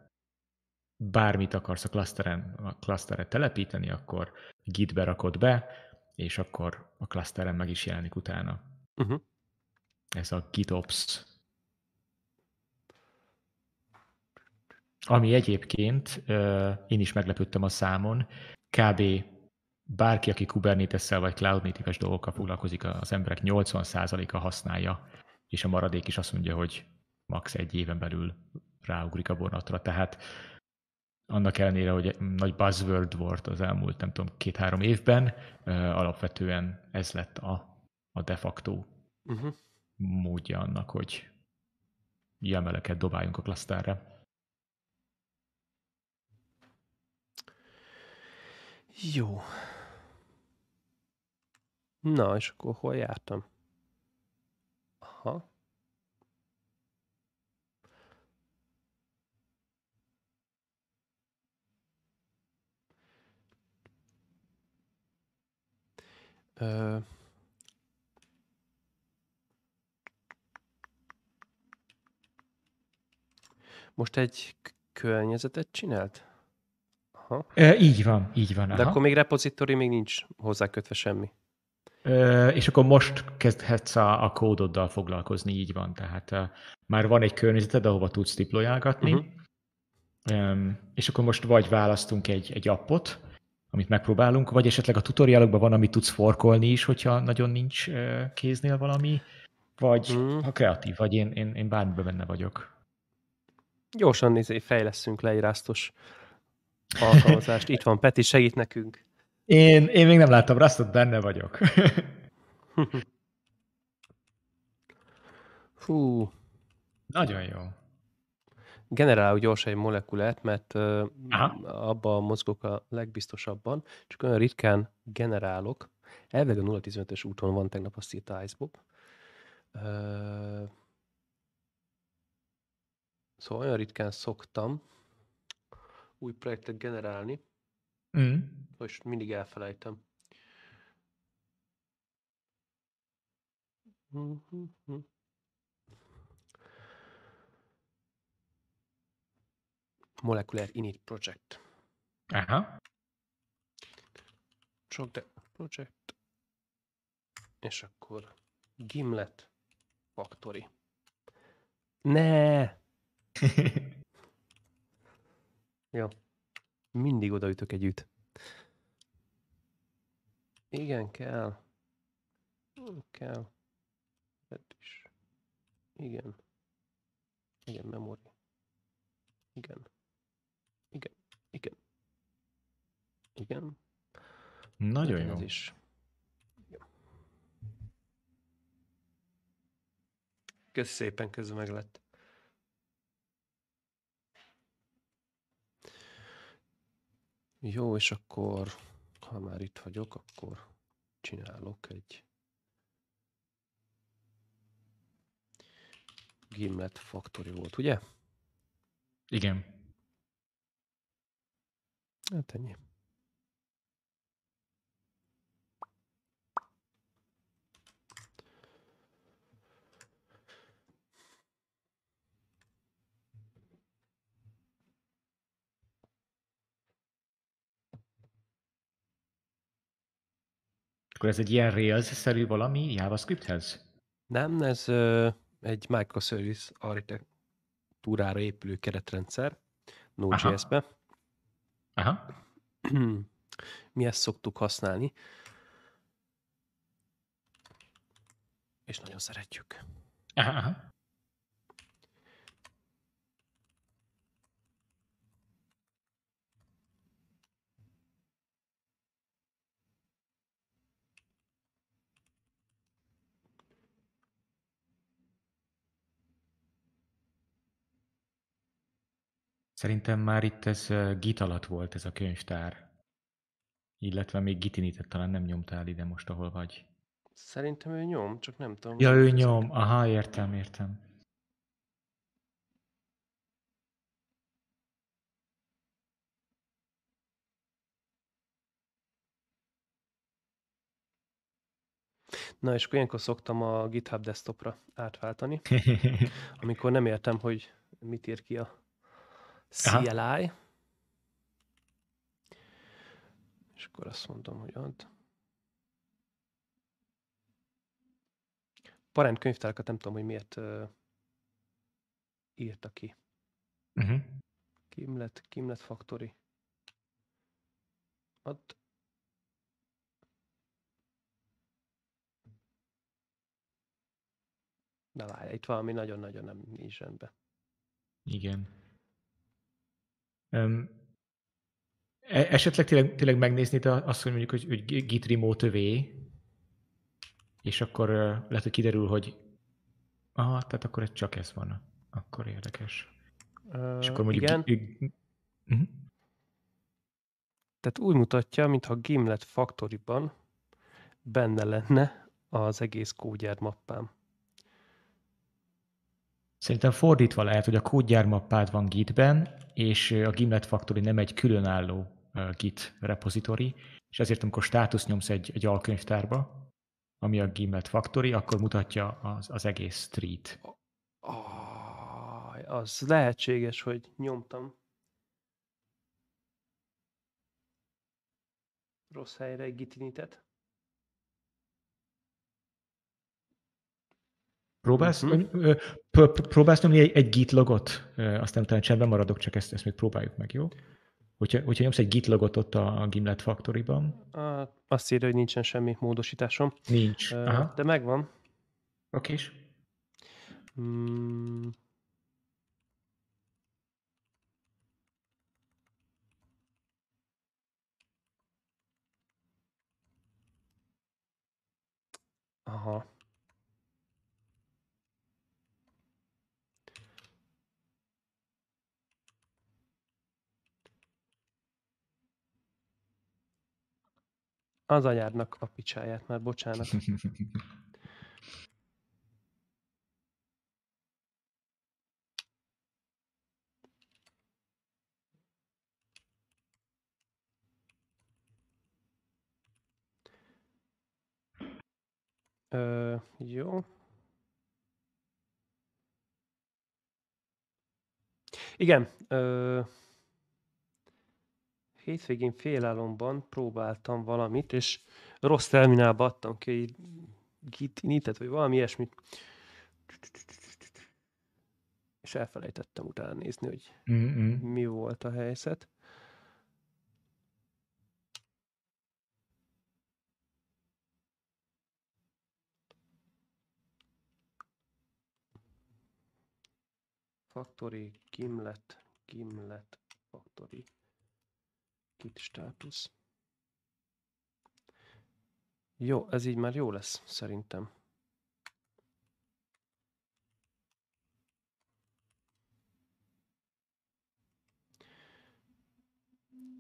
bármit akarsz a klaszteren, a klaszterre telepíteni, akkor git rakod be, és akkor a klaszteren meg is jelenik utána. Uh-huh. Ez a GitOps Ami egyébként, én is meglepődtem a számon, kb. bárki, aki Kubernetes-szel vagy Cloud Native-es dolgokkal foglalkozik, az emberek 80%-a használja, és a maradék is azt mondja, hogy max. egy éven belül ráugrik a vonatra. Tehát annak ellenére, hogy nagy buzzword volt az elmúlt, nem tudom, két-három évben, alapvetően ez lett a, a de facto uh-huh. módja annak, hogy jemeleket dobáljunk a klasztárra. Jó. Na, és akkor hol jártam? Aha. Ö... Most egy környezetet csinált? Aha. E, így van, így van. Aha. De akkor még repository még nincs hozzá kötve semmi. E, és akkor most kezdhetsz a, a kódoddal foglalkozni, így van. Tehát e, már van egy környezeted, ahova tudsz diplojálgatni. uh-huh. Mhm. e, és akkor most vagy választunk egy, egy appot, amit megpróbálunk, vagy esetleg a tutoriálokban van, amit tudsz forkolni is, hogyha nagyon nincs kéznél valami, vagy mm. ha kreatív vagy, én, én, én bármiben benne vagyok. Gyorsan nézé, fejleszünk leírásztos alkalmazást. Itt van Peti, segít nekünk. Én, én még nem láttam Rastot, benne vagyok. Fú. Nagyon jó. Generálok gyorsan egy molekulát, mert Aha. abba mozgok a legbiztosabban, csak olyan ritkán generálok. Elveg a 015-ös úton van tegnap a Sita Icebob. Szóval olyan ritkán szoktam, új projektet generálni. Mm. Most mindig elfelejtem. Molecular Init Project. Aha. Csak de project. És akkor Gimlet Factory. Ne! Ja. Mindig odaütök együtt. Igen, kell. Hmm, kell. Ez is. Igen. Igen, memory. Igen. Igen. Igen. Igen. Nagyon Igen, jó. Ez is. Igen. Kösz szépen, közben meg lett. Jó, és akkor, ha már itt vagyok, akkor csinálok egy Gimlet Factory volt, ugye? Igen. Hát ennyi. Akkor ez egy ilyen Rails-szerű valami JavaScripthez? Nem, ez ö, egy microservice architektúrára épülő keretrendszer, Node.js-be. Aha. Aha. Mi ezt szoktuk használni, és nagyon szeretjük. Aha. Szerintem már itt ez git alatt volt ez a könyvtár. Illetve még gitinitet talán nem nyomtál ide most, ahol vagy. Szerintem ő nyom, csak nem tudom. Ja, ő nyom. Aha, értem, értem. Na, és akkor ilyenkor szoktam a GitHub desktopra átváltani, amikor nem értem, hogy mit ír ki a CLI. Aha. És akkor azt mondom, hogy ad. Parent könyvtárakat nem tudom, hogy miért uh, írta ki. Uh-huh. Kimlet, Kimlet Factory. Ad. Na várj, itt valami nagyon-nagyon nem nincs rendben. Igen. E, esetleg tényleg, tényleg megnézni azt, hogy mondjuk, hogy, hogy Git remote övé, és akkor lehet, hogy kiderül, hogy aha, tehát akkor ez csak ez van. Akkor érdekes. Uh, és akkor mondjuk... Igen. Uh-huh. Tehát úgy mutatja, mintha a Gimlet Factory-ban benne lenne az egész kódjár mappám. Szerintem fordítva lehet, hogy a kódjár mappád van Gitben, és a Gimlet Factory nem egy különálló Git repository, és ezért amikor státusz nyomsz egy, egy alkönyvtárba, ami a Gimlet Factory, akkor mutatja az, az egész street. Oh, az lehetséges, hogy nyomtam. Rossz helyre egy gitinitet. Próbálsz, uh-huh. próbálsz nyomni egy, egy git logot, aztán utána csendben maradok, csak ezt, ezt még próbáljuk meg, jó? Hogyha, hogyha nyomsz egy git logot ott a Gimlet Factory-ban. Azt írja, hogy nincsen semmi módosításom. Nincs. Uh, Aha. De megvan. Oké is. Mm. Aha. Az anyádnak a picsáját már, bocsánat. Ö, jó. Igen. Ö, hétvégén félálomban próbáltam valamit, és rossz terminálba adtam ki egy gitinitet, vagy valami ilyesmit. És elfelejtettem utána nézni, hogy Mm-mm. mi volt a helyzet. Factory, Gimlet, Gimlet, Factory. Git státusz. Jó, ez így már jó lesz, szerintem.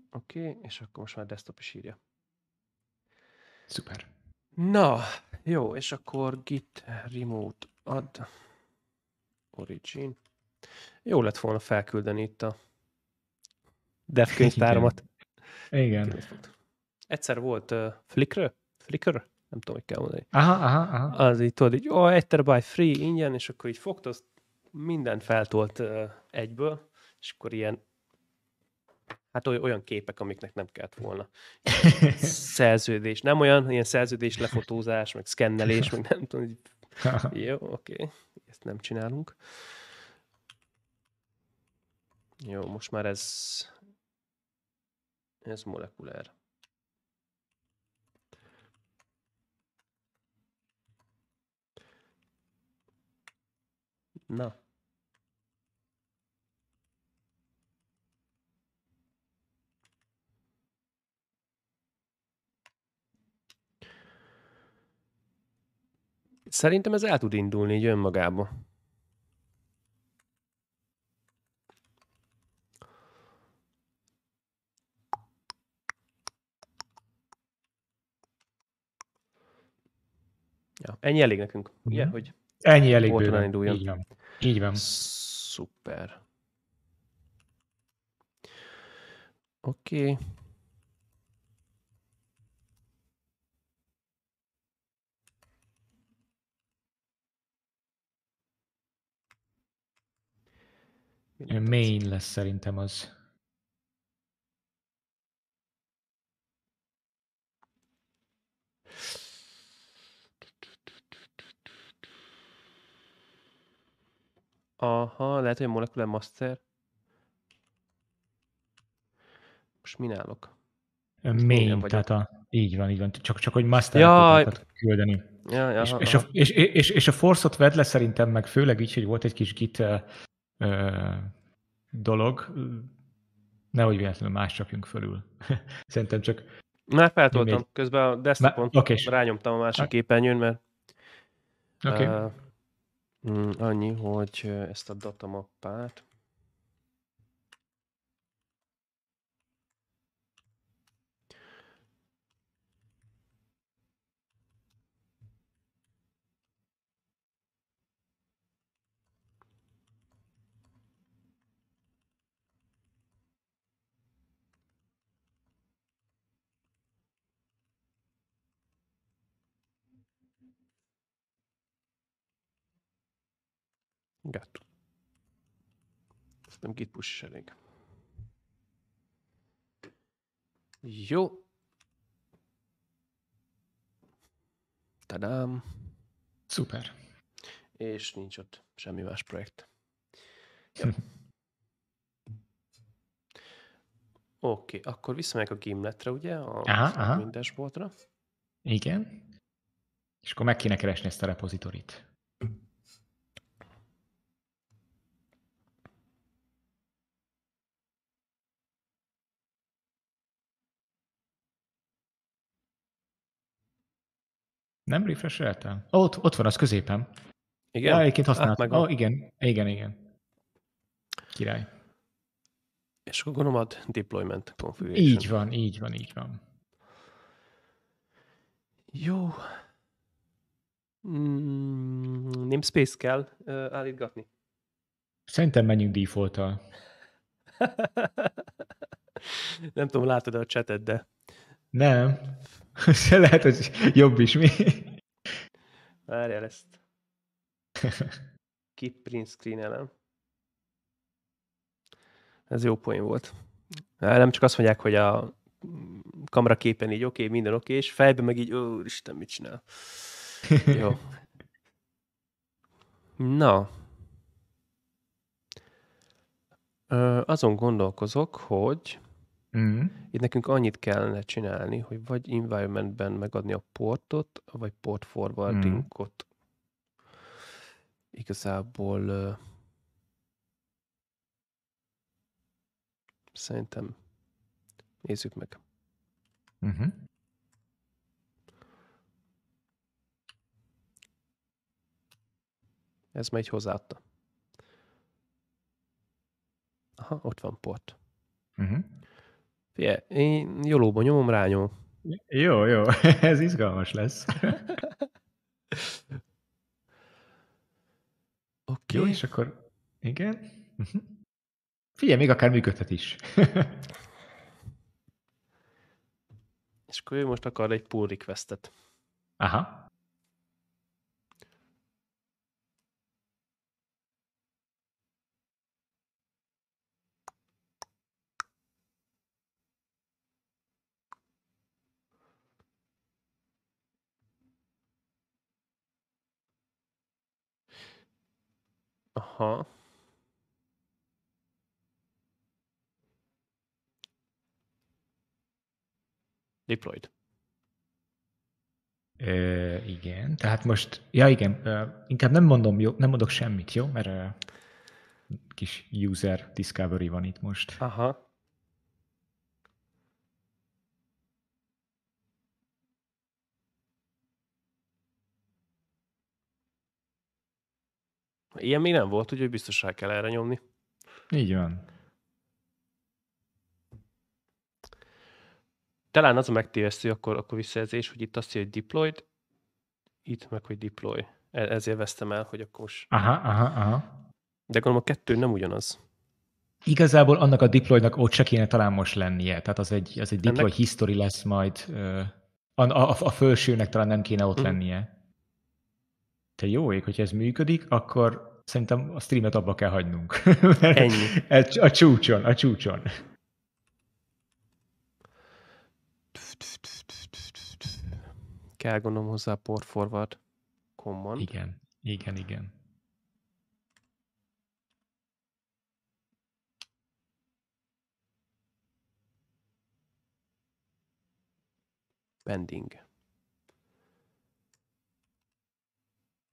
Oké, okay, és akkor most már desktop is írja. Szuper. Na, jó, és akkor git remote add origin. Jó lett volna felküldeni itt a devkönyvtáromat. Igen. Egyszer volt uh, Flickr, Flickr, nem tudom, hogy kell mondani. Aha, aha, aha. Az így tudod, hogy oh, egy terabyte free, ingyen, és akkor így fogt, azt mindent feltolt uh, egyből, és akkor ilyen hát olyan képek, amiknek nem kellett volna. Szerződés. Nem olyan, ilyen szerződés, lefotózás, meg szkennelés, meg nem tudom, így... Jó, oké, okay. ezt nem csinálunk. Jó, most már ez ez molekulár. Na. Szerintem ez el tud indulni így önmagába. Ja. Ennyi elég nekünk, mm-hmm. ugye? Mhm. Hogy Ennyi elég bőven. Induljon. Így van. Így van. Szuper. Oké. Okay. Main lesz szerintem az. Aha, lehet, hogy a Molecular Master. Most mi nálok? Main, tehát a, így van, így van. Csak, csak hogy master ja, küldeni. Ja, ja, és, és, a, és, és, és a force-ot vedd le szerintem meg, főleg így, hogy volt egy kis git uh, dolog, nehogy véletlenül más csapjunk fölül. szerintem csak... Már feltoltam, még... közben a desktopon okay. rányomtam a másik képernyőn, mert okay. uh, Mm, annyi, hogy ezt a datamappát Get. Szerintem git push is elég. Jó. Tadám. Szuper. És nincs ott semmi más projekt. Jó. Hm. Oké, okay, akkor visszamegyek a Gimletre, ugye? A aha, aha. minden Igen. És akkor meg kéne keresni ezt a repozitorit. Nem refresheltem? Oh, ott, ott van az középen. Igen? Ja, egyébként ah, használtam. Ah, oh, igen, igen, igen. Király. És akkor gondolom ad deployment configuration. Így van, így van, így van. Jó. Mm, namespace kell uh, állítgatni. Szerintem menjünk default Nem tudom, látod a chatet, de... Nem. Lehet, hogy jobb is mi. Várjál ezt. Keep print screen elem. Ez jó poén volt. Nem csak azt mondják, hogy a kamera képen így oké, okay, minden oké, okay, és fejben meg így, ó, Isten, mit csinál? jó. Na. azon gondolkozok, hogy Mm. Itt nekünk annyit kellene csinálni, hogy vagy environmentben megadni a portot, vagy port forwardingot. Mm. Igazából uh, szerintem nézzük meg. Uh-huh. Ez megy hozzáadta. Aha, ott van port. Uh-huh. Fie, én jólóban nyomom nyom. Jó, jó, ez izgalmas lesz. Oké. Okay. Jó, és akkor igen. Mhm. Figyelj, még akár működhet is. és akkor ő most akar egy pull requestet. Aha. Aha. Deployed. Ö, igen, tehát most, ja igen, ö, inkább nem mondom, jó, nem mondok semmit, jó? Mert ö, kis user discovery van itt most. Aha. Ilyen még nem volt, úgyhogy biztos rá kell erre nyomni. Így van. Talán az a megtévesztő akkor, akkor visszajelzés, hogy itt azt jelenti, hogy deployed, itt meg, hogy deploy. E, ezért vesztem el, hogy akkor most... Aha, aha, aha. De gondolom a kettő nem ugyanaz. Igazából annak a deploynak ott se kéne talán most lennie. Tehát az egy, az egy deploy Ennek... history lesz majd. A, a, a felsőnek talán nem kéne ott hmm. lennie te jó ég, hogyha ez működik, akkor szerintem a streamet abba kell hagynunk. Ennyi. A csúcson, a csúcson. Kell gondolom hozzá port forward command. Igen, igen, igen. Pending.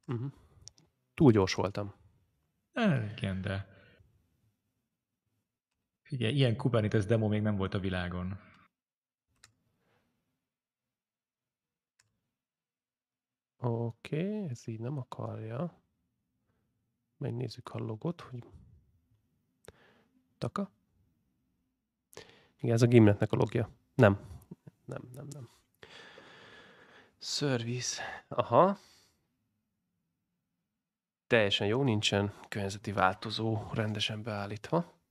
Uh-huh. Túl gyors voltam. É, igen, de... Ugye, ilyen Kubernetes demo még nem volt a világon. Oké, okay, ez így nem akarja. Megnézzük a logot, hogy... Taka? Igen, ez a gimletnek a logja. Nem. Nem, nem, nem. Service. Aha teljesen jó, nincsen környezeti változó rendesen beállítva,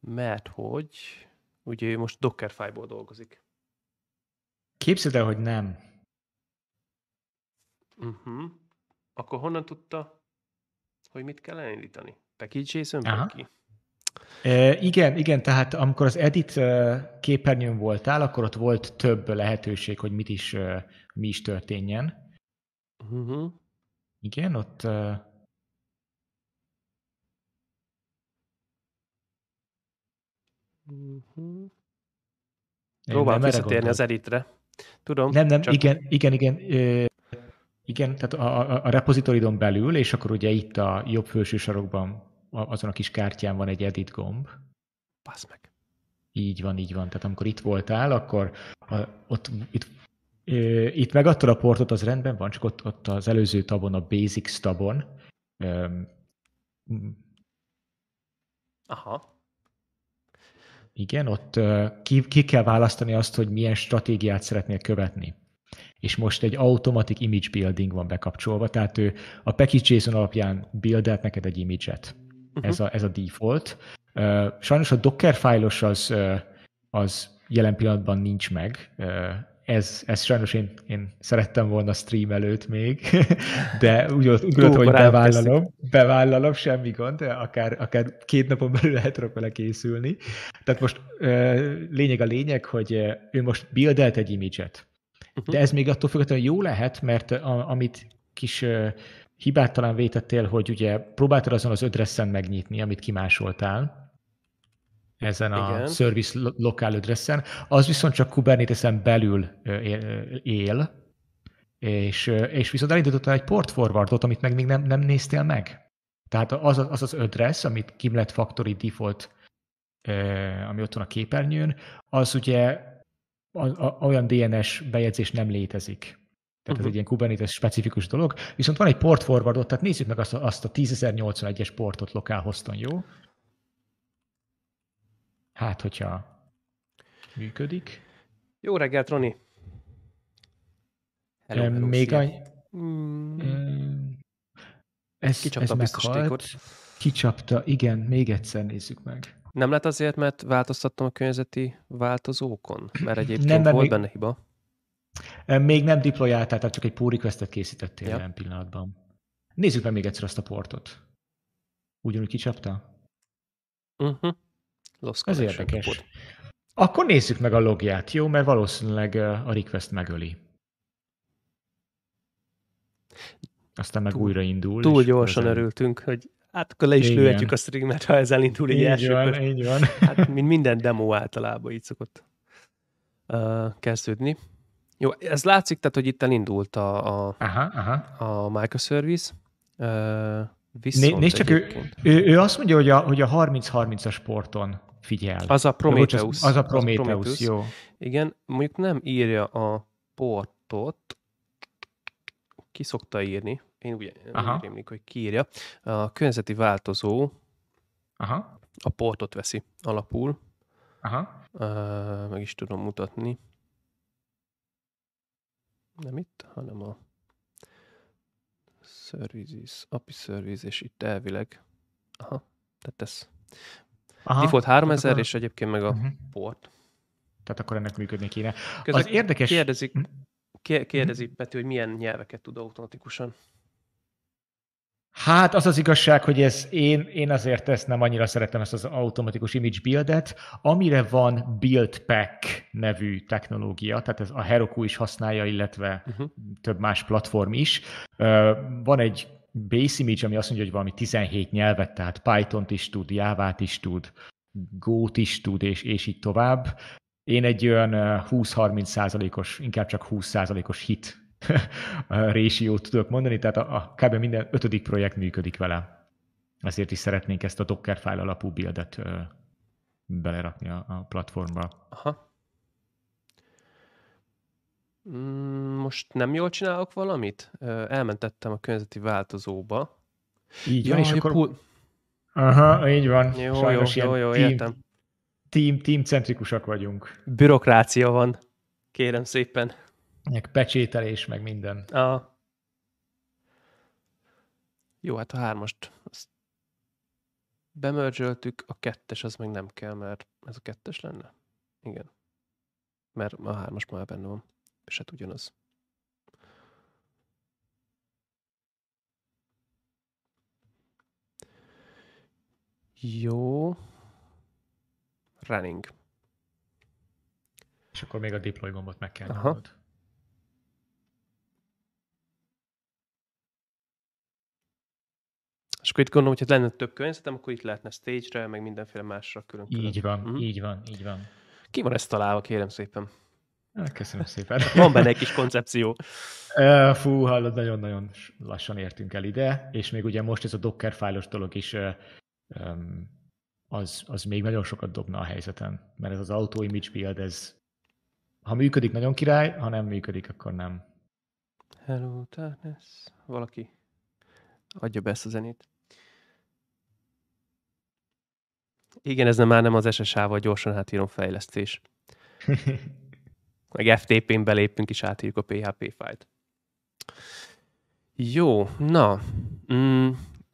mert hogy ugye ő most Dockerfile-ból dolgozik. Képzeld el, hogy nem. Uh-huh. Akkor honnan tudta, hogy mit kell elindítani? Package JSON ki? E, igen, igen, tehát amikor az edit e, képernyőn voltál, akkor ott volt több lehetőség, hogy mit is, e, mi is történjen. Uh-huh. Igen, ott... Uh... Mhm. Uh-huh. Próbálom visszatérni az editre. Tudom. Nem, nem, csak... igen, igen, igen. Ö, igen, tehát a, a, a repozitoridon belül, és akkor ugye itt a jobb felső sarokban azon a kis kártyán van egy edit gomb. Basz meg. Így van, így van. Tehát amikor itt voltál, akkor a, ott itt itt megadtad a portot, az rendben van, csak ott, ott az előző tabon, a Basics tabon. Aha. Igen, ott ki, ki kell választani azt, hogy milyen stratégiát szeretnél követni. És most egy automatic image building van bekapcsolva, tehát ő a package JSON alapján buildelt neked egy image-et. Uh-huh. Ez, a, ez a default. Sajnos a Docker fájlos az, az jelen pillanatban nincs meg, ez, ez sajnos én, én szerettem volna stream előtt még, de úgy ugrott, hogy bevállalom, bevállalom, semmi gond, akár, akár két napon belül lehet tudok vele készülni. Tehát most lényeg a lényeg, hogy ő most bildelt egy imidzset. Uh-huh. De ez még attól függetlenül jó lehet, mert a, amit kis hibát talán vétettél, hogy ugye próbáltad azon az ödresszen megnyitni, amit kimásoltál, ezen a Igen. service local address-en. Az viszont csak Kubernetes-en belül él, és, és viszont elindította egy port forwardot, amit meg még nem, nem néztél meg. Tehát az az, az address, amit Kimlet Factory default, ami ott van a képernyőn, az ugye olyan DNS bejegyzés nem létezik. Tehát uh-huh. ez mhm. egy ilyen Kubernetes specifikus dolog. Viszont van egy port forwardot, tehát nézzük meg azt a, azt a 10081-es portot lokál hoston, jó? Hát, hogyha működik. Jó reggelt, Roni! Hello, hello, Még annyi... Mm. Ez, Kicsapta ez meghalt. Kicsapta, igen, még egyszer nézzük meg. Nem lett azért, mert változtattam a környezeti változókon? Mert egyébként nem, mert volt még, benne hiba. Még nem deployáltál, tehát csak egy pull requestet készítettél ja. jelen pillanatban. Nézzük meg még egyszer azt a portot. Ugyanúgy kicsapta? Uh-huh. Lost Ez érdekes. Pod. Akkor nézzük meg a logját, jó? Mert valószínűleg a request megöli. Aztán meg túl, újraindul. Túl gyorsan ezen... örültünk, hogy hát akkor le is Igen. lőhetjük a streamet, ha ez elindul így, így első van, kör. Így van. Hát mint minden demo általában így szokott uh, kezdődni. Jó, ez látszik, tehát, hogy itt elindult a, a, aha, aha. a microservice. Uh, Nézd csak, ő, ő, ő azt mondja, hogy a, hogy a 30-30-as porton figyel. Az a Prometheus. Az a Prometheus, jó. Igen, mondjuk nem írja a portot, ki szokta írni, én ugye nem hogy kiírja, a környezeti változó Aha. a portot veszi alapul. Aha. meg is tudom mutatni. Nem itt, hanem a services, API service, és itt elvileg. Aha, tehát ez Aha, Default 3000, akkor... és egyébként meg a uh-huh. port. Tehát akkor ennek működni kéne. Közben az érdekes... Kérdezik, mhm. Mhm. kérdezi uh-huh. Peti, hogy milyen nyelveket tud automatikusan. Hát az az igazság, hogy ez én, én azért ezt nem annyira szeretem, ezt az automatikus image buildet, amire van Build Pack nevű technológia, tehát ez a Heroku is használja, illetve uh-huh. több más platform is. Van egy base image, ami azt mondja, hogy valami 17 nyelvet, tehát Python-t is tud, java is tud, Go-t is tud, és, és így tovább. Én egy olyan 20-30 százalékos, inkább csak 20 százalékos hit résiót tudok mondani, tehát a, a kb. minden ötödik projekt működik vele. Ezért is szeretnénk ezt a Dockerfile alapú buildet belerakni a, a platformba. Aha. Mm, most nem jól csinálok valamit? Elmentettem a környezeti változóba. Így Jaj, van, és akkor... Pul... Aha, így van. Jó, Sajnos jó, jó, jó, team, értem. Team, team centrikusak vagyunk. Bürokrácia van, kérem szépen. Meg pecsételés, meg minden. A... Jó, hát a hármast azt bemörzsöltük, a kettes az meg nem kell, mert ez a kettes lenne? Igen. Mert a hármas már benne van és tudjon hát ugyanaz. Jó. Running. És akkor még a deploy gombot meg kell Aha. Nyomod. És akkor itt gondolom, hogy lenne több környezetem, akkor itt lehetne stage-re, meg mindenféle másra külön. -külön. Így van, mm-hmm. így van, így van. Ki van ezt találva, kérem szépen? Hát, köszönöm szépen. Van benne egy kis koncepció. Fú, hallod, nagyon-nagyon lassan értünk el ide, és még ugye most ez a Docker fájlos dolog is az, az még nagyon sokat dobna a helyzeten, mert ez az auto image build, ez ha működik, nagyon király, ha nem működik, akkor nem. Hello, darkness. Valaki adja be ezt a zenét. Igen, ez nem már nem az SSA-val gyorsan átírom fejlesztés. meg FTP-n belépünk és átírjuk a PHP fájlt. Jó, na, mm,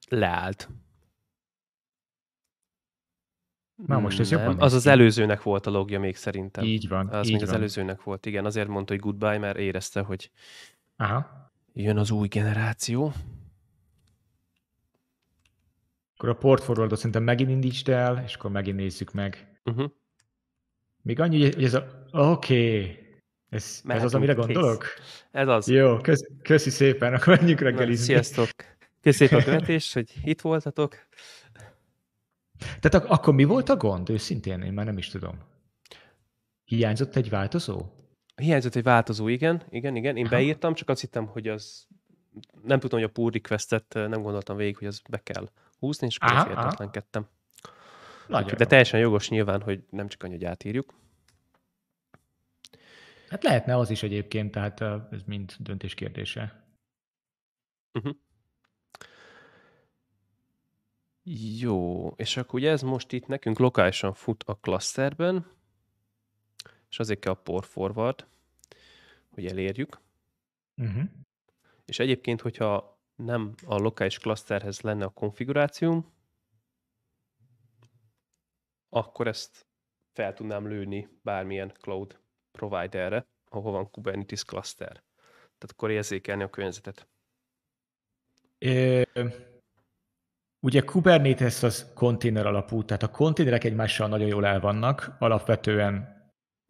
leállt. Na most ez jobban. Az az előzőnek volt a logja még szerintem. Így van. Az így még van. az előzőnek volt, igen. Azért mondta, hogy goodbye, mert érezte, hogy Aha. jön az új generáció. Akkor a portfóliót szerintem megint indítsd el, és akkor megint nézzük meg. Uh-huh. Még annyi, hogy ez a oké, okay, ez, ez az, amire kész. Ez az. Jó, kösz, köszi szépen, akkor menjünk reggelizni. Sziasztok! Köszönjük a követést, hogy itt voltatok. Tehát ak- akkor mi volt a gond? Őszintén, én már nem is tudom. Hiányzott egy változó? Hiányzott egy változó, igen, igen, igen. Én beírtam, csak azt hittem, hogy az nem tudtam, hogy a pull requestet nem gondoltam végig, hogy az be kell húzni, és akkor aha, aha. Nagyon De jó. teljesen jogos nyilván, hogy nem csak annyi, hogy átírjuk. Hát lehetne az is egyébként, tehát ez mind döntés kérdése. Uh-huh. Jó, és akkor ugye ez most itt nekünk lokálisan fut a klasszerben, és azért kell a por forward, hogy elérjük. Uh-huh. És egyébként, hogyha nem a lokális klaszterhez lenne a konfigurációm, akkor ezt fel tudnám lőni bármilyen cloud providerre, ahol van Kubernetes cluster. Tehát akkor érzékelni a környezetet. É, ugye Kubernetes az konténer alapú, tehát a konténerek egymással nagyon jól el vannak, alapvetően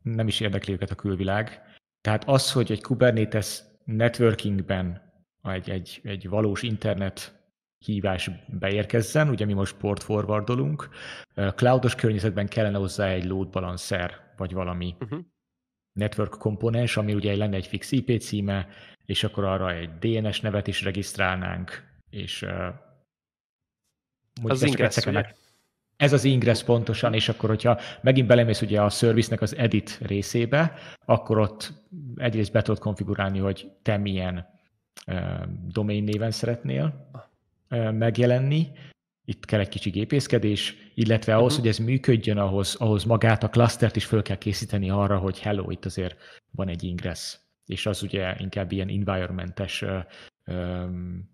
nem is érdekli őket a külvilág. Tehát az, hogy egy Kubernetes networkingben egy, egy, egy valós internet hívás beérkezzen, ugye mi most port forwardolunk, cloudos környezetben kellene hozzá egy load balancer, vagy valami uh-huh network komponens, ami ugye lenne egy fix IP címe, és akkor arra egy DNS nevet is regisztrálnánk, és uh, az ingress, meg... Ez az ingress pontosan, és akkor, hogyha megint belemész ugye a service-nek az edit részébe, akkor ott egyrészt be tudod konfigurálni, hogy te milyen uh, domain néven szeretnél uh, megjelenni, itt kell egy kicsi gépészkedés, illetve mhm. ahhoz, uh-huh. hogy ez működjön, ahhoz, ahhoz magát a klasztert is föl kell készíteni arra, hogy hello, itt azért van egy ingress, és az ugye inkább ilyen environmentes um,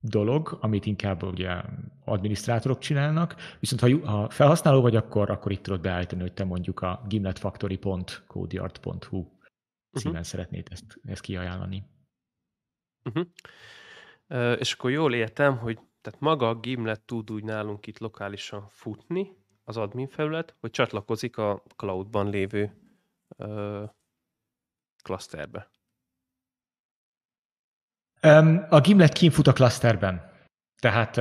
dolog, amit inkább ugye adminisztrátorok csinálnak, viszont ha, ha felhasználó vagy, akkor, akkor itt tudod beállítani, hogy te mondjuk a gimletfactory.codyart.hu címen mhm. uh-huh. szeretnéd ezt, ezt kiajánlani. Uh-huh. És akkor jól értem, hogy tehát maga a Gimlet tud úgy nálunk itt lokálisan futni, az admin felület, hogy csatlakozik a cloudban lévő ö, klaszterbe. A Gimlet kinfut a klaszterben. Tehát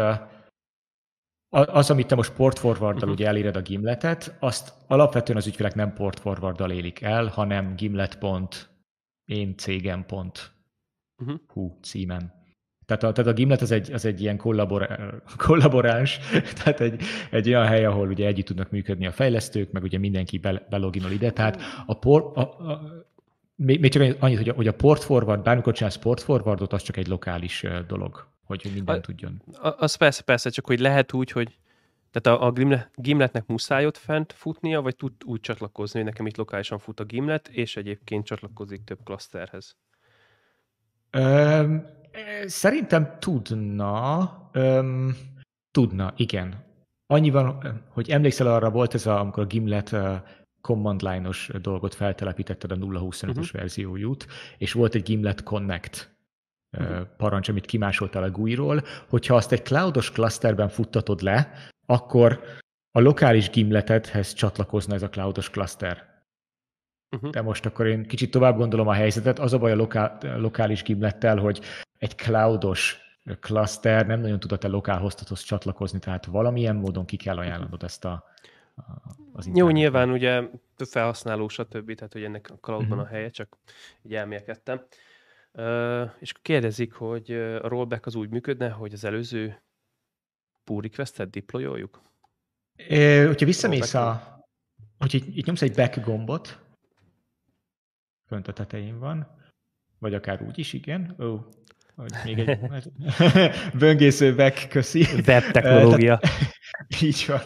az, amit te most portforwarddal uh-huh. Mhm. ugye eléred a gimletet, azt alapvetően az ügyfelek nem portforwarddal élik el, hanem gimlet.én cégem.hu mhm. uh-huh. címen. Tehát a, tehát a Gimlet az egy, az egy ilyen kollaborál, kollaboráns, tehát egy, egy olyan hely, ahol ugye együtt tudnak működni a fejlesztők, meg ugye mindenki be, beloginol ide, tehát a, por, a, a még, még csak annyit, hogy a, hogy a forward, bármikor csinálsz forwardot, az csak egy lokális dolog, hogy minden a, tudjon. Az persze, persze, csak hogy lehet úgy, hogy tehát a, a gimlet, gimletnek muszáj ott fent futnia, vagy tud úgy csatlakozni, hogy nekem itt lokálisan fut a gimlet, és egyébként csatlakozik több klaszterhez? Szerintem tudna, öm, tudna, igen. Annyiban, hogy emlékszel arra, volt ez, a, amikor a Gimlet a command line-os dolgot feltelepítetted a 0.25-ös uh-huh. Mhm. verziójút, és volt egy Gimlet Connect uh-huh. parancs, amit kimásoltál a GUI-ról, hogyha azt egy cloudos klaszterben futtatod le, akkor a lokális gimletedhez csatlakozna ez a cloudos klaszter. Uh-huh. De most akkor én kicsit tovább gondolom a helyzetet. Az a baj a lokál, lokális gimlettel, hogy egy cloudos cluster nem nagyon tud a lokál hostothoz csatlakozni, tehát valamilyen módon ki kell ajánlanod ezt a, a az internet. Jó, nyilván ugye több felhasználó, stb. Tehát, hogy ennek a cloudban uh-huh. a helye, csak így elmélkedtem. Uh, és kérdezik, hogy a rollback az úgy működne, hogy az előző pull request-et deployoljuk? Uh, hogyha visszamész a... Hogyha itt nyomsz egy back gombot, fönt a tetején van, vagy akár úgy is, igen. Ó, hogy még egy böngészőbek, köszi. Web technológia. Tehát, így van.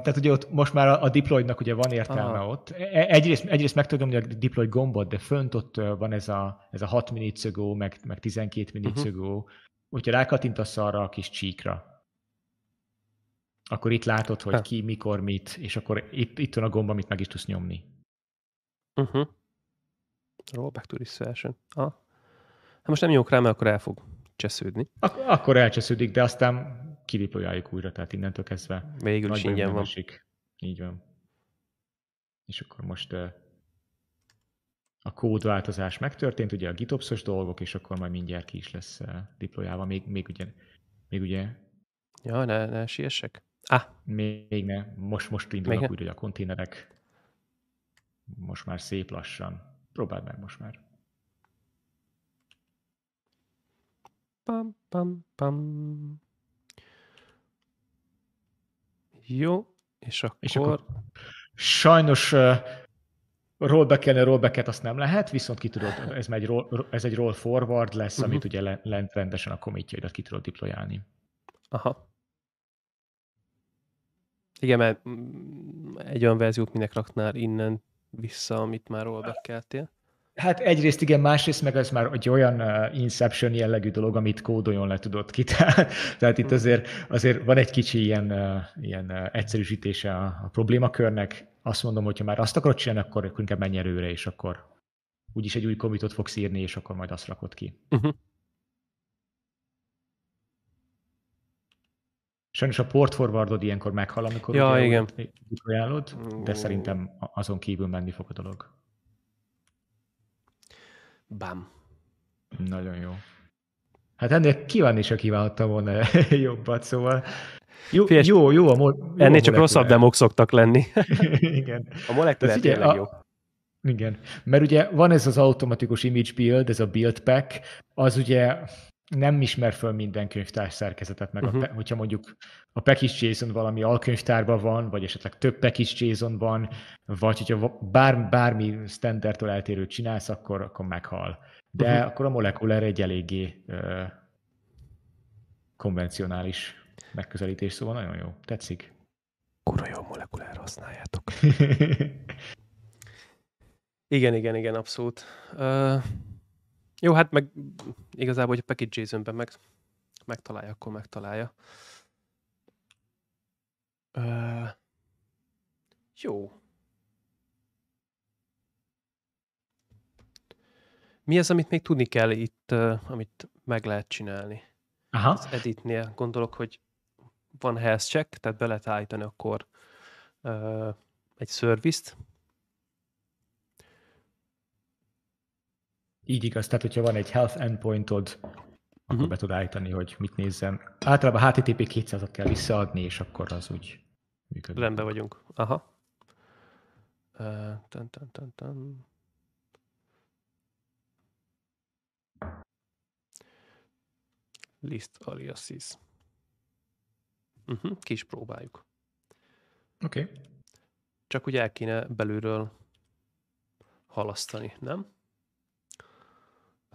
Tehát ugye ott most már a deploynak ugye van értelme Aha. ott. E-, e-, egyrészt, egyrészt meg tudom a deploy gombot, de fönt ott van ez a, ez a 6 minit szögó, meg, meg 12 minit uh-huh. Mhm. ago. Hogyha rákatintasz arra a kis csíkra, akkor itt látod, hogy ki, mikor, mit, és akkor itt, itt van a gomb, amit meg is tudsz nyomni. Uh-huh. Rollback to dispersion. Ah. Hát most nem jók rá, mert akkor el fog csesződni. Ak- akkor elcsesződik, de aztán kidiployáljuk újra, tehát innentől kezdve. Végül is ingyen van. Esik. Így van. És akkor most a kódváltozás megtörtént, ugye a gitopsos dolgok, és akkor majd mindjárt ki is lesz diplojálva, még, még ugye, még ugye... Ja, ne, ne siessek. Ah. Még, még ne, most, most indulnak újra a konténerek. Most már szép lassan. Próbáld meg most már. Pam, pam, pam. Jó, és akkor... És akkor sajnos uh, rollback kellene, rollback azt nem lehet, viszont ki tudod, ez, megy roll, ez egy roll forward lesz, uh-huh. amit mhm. ugye lent rendesen a komitjaidat ki tudod diplojálni. Aha. Igen, mert mm, egy olyan verziót minek raknál innen vissza, amit már olvekkeltél? Hát egyrészt igen, másrészt meg ez már egy olyan eh, Inception jellegű dolog, amit kódoljon le tudott ki. Tehát, tehát itt mhm. azért, azért van egy kicsi ilyen, eh, ilyen eh, egyszerűsítése a, a problémakörnek. Azt mondom, ha már azt akarod csinálni, akkor, akkor inkább menj előre, és akkor úgyis egy új komitot fogsz írni, és akkor majd azt rakod ki. Uh-huh. Sajnos a forwardod ilyenkor meghal, amikor ja, igen. ajánlod, de mm. szerintem azon kívül menni fog a dolog. Bám. Nagyon jó. Hát ennél kívánni aki kívánhattam volna jobbat, szóval jó, Fies, jó, jó a mo- jó Ennél a csak rosszabb demok szoktak lenni. igen. A molekulát tényleg a, jó. Igen, mert ugye van ez az automatikus image build, ez a build pack, az ugye nem ismer föl minden könyvtár szerkezetet, meg uh-huh. a, mhm. hogyha mondjuk a package JSON valami alkönyvtárban van, vagy esetleg több package JSON van, vagy hogyha bár, bármi standardtól eltérőt csinálsz, akkor, akkor meghal. De uh-huh. akkor a molekuler egy eléggé ö, konvencionális megközelítés, szóval nagyon jó, tetszik. Kurva jó molekulár használjátok. igen, igen, igen, abszolút. Uh... Jó, hát meg igazából, hogy a package json meg, megtalálja, akkor megtalálja. Uh, jó. Mi az, amit még tudni kell itt, uh, amit meg lehet csinálni? Aha. Az editnél gondolok, hogy van health check, tehát be lehet állítani akkor uh, egy szervizt, Így igaz, tehát hogyha van egy health endpointod, akkor uh-huh. be tud állítani, hogy mit nézzen. Általában HTTP 200-at kell visszaadni, és akkor az úgy működik. Rendben vagyunk. Aha. Uh, tan, tan, tan, tan. List aliases. Uh-huh, mhm, ki is próbáljuk. Oké. Okay. Csak úgy el kéne belülről halasztani, nem?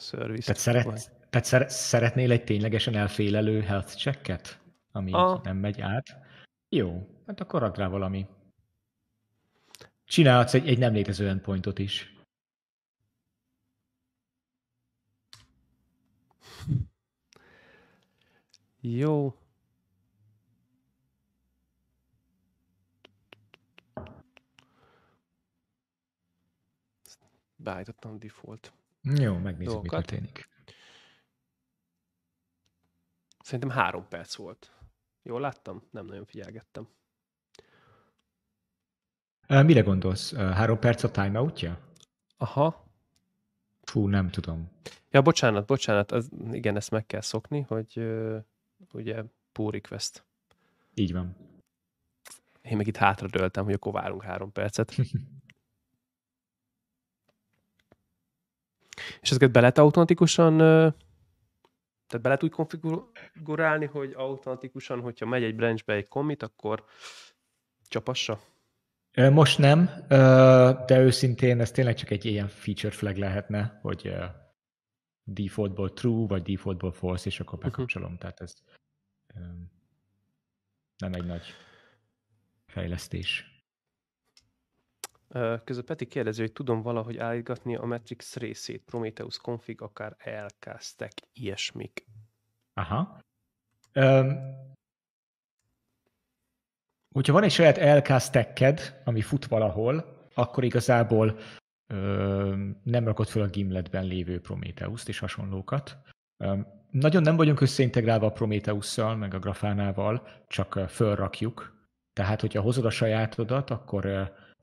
service. Tehát, szeret, tehát szer, szeretnél egy ténylegesen elfélelő health checket, ami a... nem megy át? Jó, hát akkor rakd rá valami. Csinálhatsz egy, egy nem létező endpointot is. Jó. Beállítottam default. Jó, megnézzük, dolgokat. mi történik. Szerintem három perc volt. Jól láttam? Nem nagyon figyelgettem. Mire gondolsz? Három perc a timeoutja? Aha. Fú, nem tudom. Ja, bocsánat, bocsánat. Az, igen, ezt meg kell szokni, hogy uh, ugye pull request. Így van. Én meg itt döltem, hogy akkor várunk három percet. és ezeket be lehet automatikusan, tehát be lehet úgy konfigurálni, hogy automatikusan, hogyha megy egy branchbe egy commit, akkor csapassa? Most nem, de őszintén ez tényleg csak egy ilyen feature flag lehetne, hogy defaultból true, vagy defaultból false, és akkor mhm. bekapcsolom. Uh-huh. Tehát ez nem egy nagy fejlesztés. Közben Peti kérdezi, hogy tudom valahogy állítgatni a Matrix részét, Prometheus config, akár ELK stack, ilyesmik. Aha. Um, hogyha van egy saját ELK stacked, ami fut valahol, akkor igazából um, nem rakod föl a Gimletben lévő Prometheus-t és hasonlókat. Um, nagyon nem vagyunk összeintegrálva a Prometheus-szal, meg a Grafánával, csak fölrakjuk. Tehát, hogyha hozod a sajátodat, akkor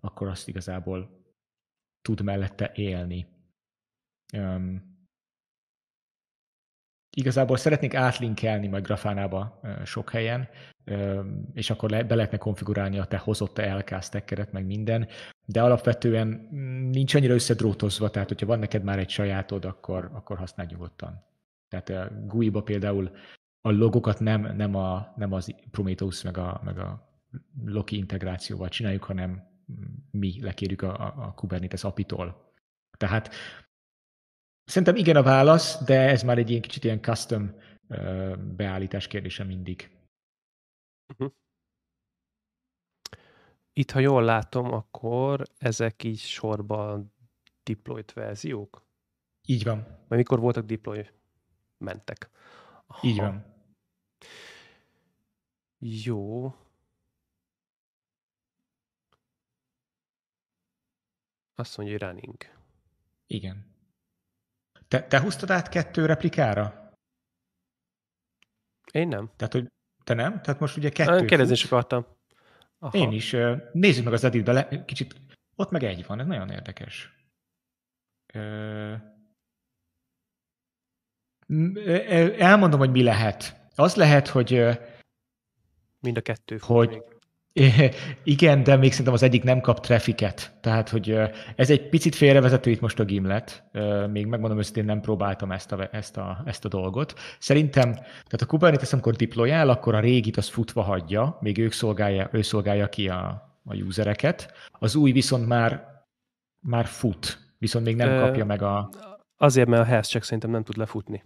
akkor azt igazából tud mellette élni. Um, igazából szeretnék átlinkelni majd grafánába sok helyen, és akkor le, be lehetne konfigurálni a te hozott te elkásztekkeret, meg minden, de alapvetően mm, nincs annyira összedrótozva, tehát hogyha van neked már egy sajátod, akkor, akkor használj nyugodtan. Tehát GUI-ba például a logokat nem, nem, a, nem az Prometheus meg a, meg a Loki integrációval csináljuk, hanem mi lekérjük a, a Kubernetes apitól. Tehát szerintem igen a válasz, de ez már egy ilyen kicsit ilyen custom beállítás kérdése mindig. Uh-huh. Itt, ha jól látom, akkor ezek így sorban deployt verziók? Így van. Vagy mikor voltak deploy mentek? Aha. Így van. Jó, Azt mondja, hogy running. Igen. Te, te húztad át kettő replikára? Én nem. Tehát, hogy te nem? Tehát most ugye kettő. Kérdezést akartam. Aha. Én is. Nézzük meg az editbe, le, kicsit. Ott meg egy van, ez nagyon érdekes. Elmondom, hogy mi lehet. Az lehet, hogy Mind a kettő. Hogy, még. Igen, de még szerintem az egyik nem kap trafiket. Tehát, hogy ez egy picit félrevezető itt most a gimlet. Még megmondom őszintén, nem próbáltam ezt a, ezt a, ezt a dolgot. Szerintem, tehát a Kubernetes, amikor deployál, akkor a régit az futva hagyja, még ők szolgálja, ő szolgálja ki a, a usereket. Az új viszont már, már fut, viszont még nem kapja meg a... Azért, mert a health check szerintem nem tud lefutni.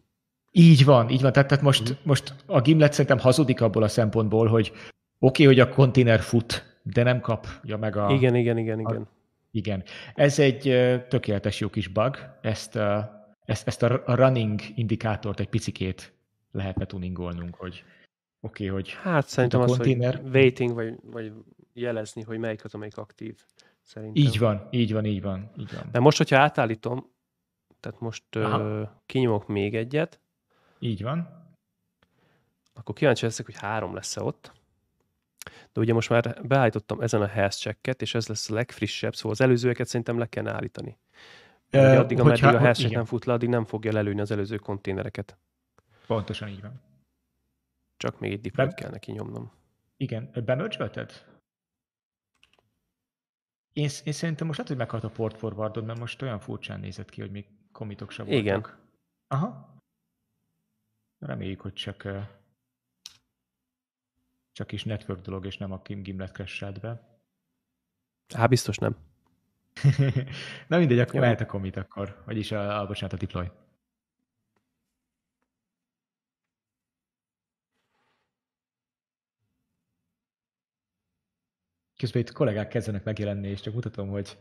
Így van, így van. Tehát, tehát most, mhm. most a Gimlet szerintem hazudik abból a szempontból, hogy Oké, okay, hogy a konténer fut, de nem kapja meg a... Igen, igen, igen, igen. A, igen. Ez egy tökéletes jó kis bug, ezt, ezt, ezt a running indikátort egy picikét lehetne tuningolnunk, hogy oké, okay, hogy... Hát szerintem a konténer... az, hogy waiting, vagy, vagy jelezni, hogy melyik az, amelyik aktív. Szerintem. Így van, így van, így van. Így van. De most, hogyha átállítom, tehát most ö, kinyomok még egyet. Így van. Akkor kíváncsi leszek, hogy három lesz-e ott de ugye most már beállítottam ezen a health checket, és ez lesz a legfrissebb, szóval az előzőeket szerintem le kell állítani. Ugye uh, addig, ameddig hogyha, a health check nem fut le, addig nem fogja lelőni az előző konténereket. Pontosan így van. Csak még egy deployt Be- kell neki nyomnom. Igen, bemörcsölted? Én, én szerintem most lehet, hogy meghalt a port forwardod, mert most olyan furcsán nézett ki, hogy még komitok sem voltak. Igen. Aha. Reméljük, hogy csak csak is network dolog, és nem a Kim Gimlet crash be. Hát biztos nem. Na mindegy, akkor Jó. lehet a commit akkor, vagyis a, a, bocsánat, a deploy. Közben itt kollégák kezdenek megjelenni, és csak mutatom, hogy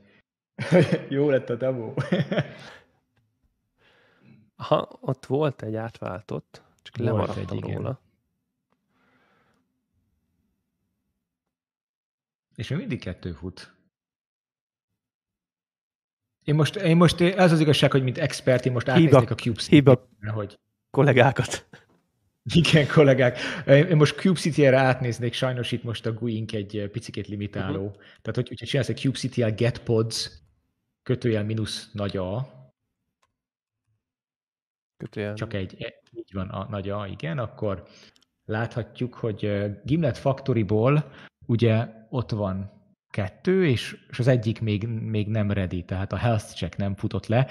jó lett a demo. Ha ott volt egy átváltott, csak volt lemaradtam egy, róla. Igen. És még mindig kettő fut. Én most, én most ez az igazság, hogy mint expert, én most átnézek a Cube city Hiba hogy... kollégákat. Igen, kollégák. Én most city re átnéznék, sajnos itt most a gui egy picit limitáló. Uh-huh. Tehát, hogy, hogyha csinálsz egy a get pods, kötőjel mínusz nagy A, Kötőjel. Csak egy, e, így van a nagy A, igen, akkor láthatjuk, hogy Gimlet Factory-ból ugye ott van kettő, és, és az egyik még, még nem ready, tehát a health check nem futott le.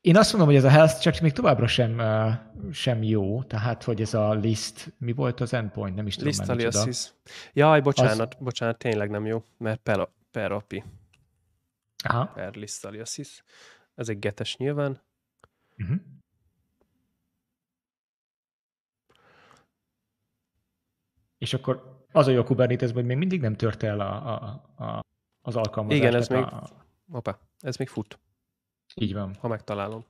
Én azt mondom, hogy ez a health check még továbbra sem, sem jó, tehát hogy ez a list, mi volt az endpoint, nem is tudom. List aliases. Jaj, bocsánat, az... bocsánat, tényleg nem jó, mert per, per API. Aha. Per list aliases. Ez egy getes nyilván. Uh-huh. És akkor az a jó Kubernetes, hogy még mindig nem tört el a, a, a, az alkalmazás. Igen, ez még, a... opa, ez még fut. Így van. Ha megtalálom.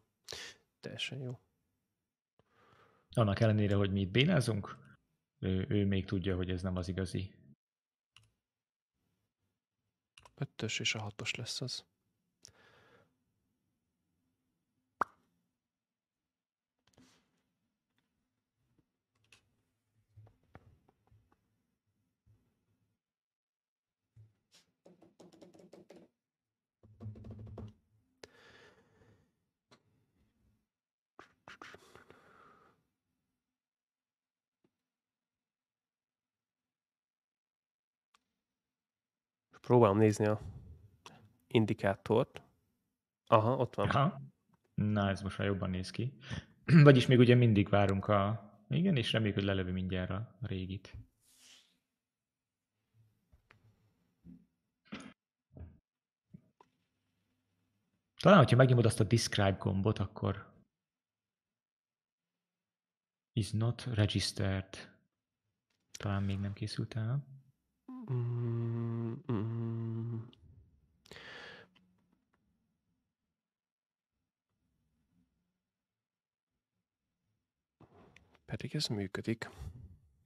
Teljesen jó. Annak ellenére, hogy mi itt bénázunk, ő, ő még tudja, hogy ez nem az igazi. Ötös és a hatos lesz az. Próbálom nézni a indikátort. Aha, ott van. Aha. Na, ez most már jobban néz ki. Vagyis még ugye mindig várunk a... Igen, és reméljük, hogy lelövi mindjárt a régit. Talán, hogyha megnyomod azt a describe gombot, akkor is not registered. Talán még nem készült el. Mm, mm. Pedig ez működik.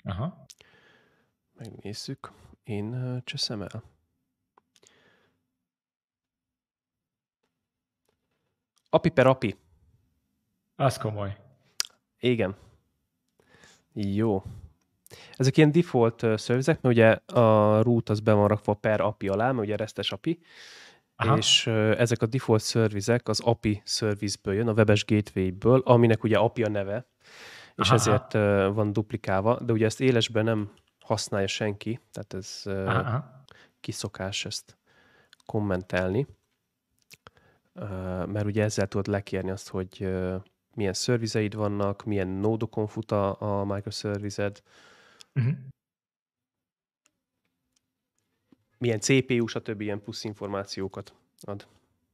Aha. Megnézzük. Én cseszem el. Api per api. Az komoly. Igen. Jó. Ezek ilyen default szervizek, mert ugye a root az be van rakva per API alá, mert ugye resztes API, Aha. és ezek a default szervizek az API szervizből jön, a webes gateway-ből, aminek ugye API a neve, és Aha. ezért van duplikálva, de ugye ezt élesben nem használja senki, tehát ez Aha. kiszokás ezt kommentelni, mert ugye ezzel tudod lekérni azt, hogy milyen szervizeid vannak, milyen nódokon fut a, a microservized, Uh-huh. Milyen CPU, stb. ilyen plusz információkat ad.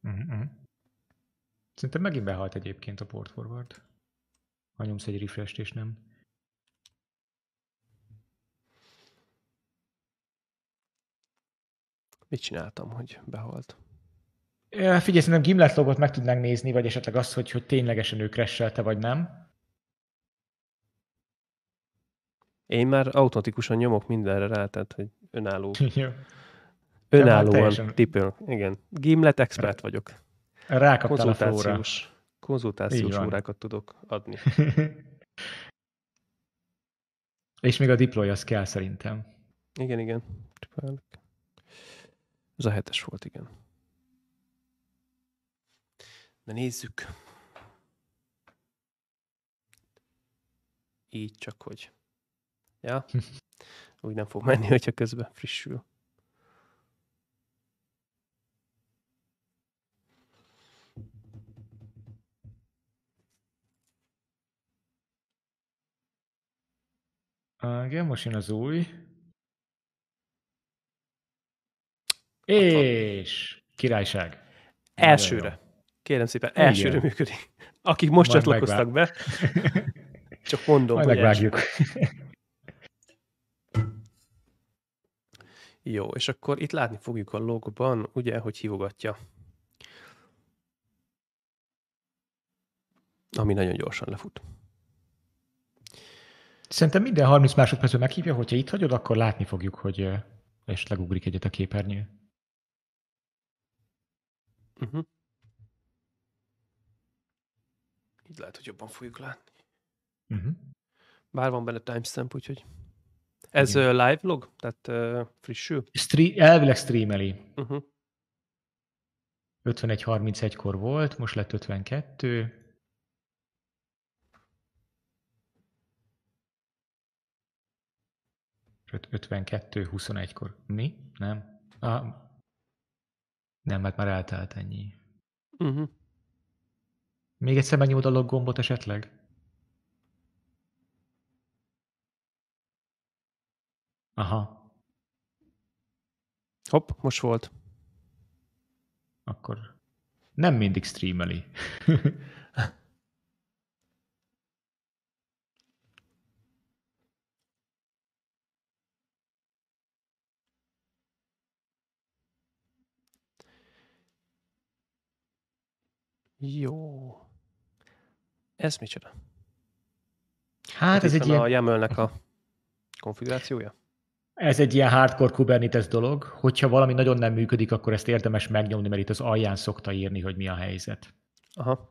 Uh-huh. Szerintem megint behalt egyébként a port forward. Ha nyomsz egy refresh és nem. Mit csináltam, hogy behalt? Figyelj, szerintem gimlet logot meg tudnánk nézni, vagy esetleg azt, hogy, hogy ténylegesen ő kresselte, vagy nem. Én már automatikusan nyomok mindenre rá, tehát hogy önálló. Önállóan hát tipöl. Igen. Gimlet expert vagyok. Rákaptál a Konzultációs órákat tudok adni. És még a diploj az kell szerintem. Igen, igen. Ez a hetes volt, igen. Na nézzük. Így csak, hogy Ja, úgy nem fog menni, hogyha közben frissül. igen, most jön az új. És királyság. Elsőre. Kérem szépen, elsőre igen. működik. Akik most Majd csatlakoztak megvá... be, csak mondom, Majd hogy megvágjuk. Elsőre. Jó, és akkor itt látni fogjuk a logban, ugye, hogy hívogatja. Ami nagyon gyorsan lefut. Szerintem minden 30 másodpercben meghívja, hogyha itt hagyod, akkor látni fogjuk, hogy esetleg ugrik egyet a képernyő. Uh-huh. Mhm. Így lehet, hogy jobban fogjuk látni. Uh-huh. Bár van benne timestamp, úgyhogy... Ez Igen. live log? Tehát uh, frissül? Stre- elvileg streameli. Uh-huh. 51-31-kor volt, most lett 52. Sőt, 52-21-kor. Mi? Nem? Ah, nem, mert már eltelt ennyi. Uh-huh. Még egyszer megnyomod a log gombot esetleg? Aha. Hopp, most volt. Akkor nem mindig streameli. Jó. Ez micsoda? Hát, hát ez egy ilyen... a yaml a konfigurációja? ez egy ilyen hardcore Kubernetes dolog, hogyha valami nagyon nem működik, akkor ezt érdemes megnyomni, mert itt az alján szokta írni, hogy mi a helyzet. Aha.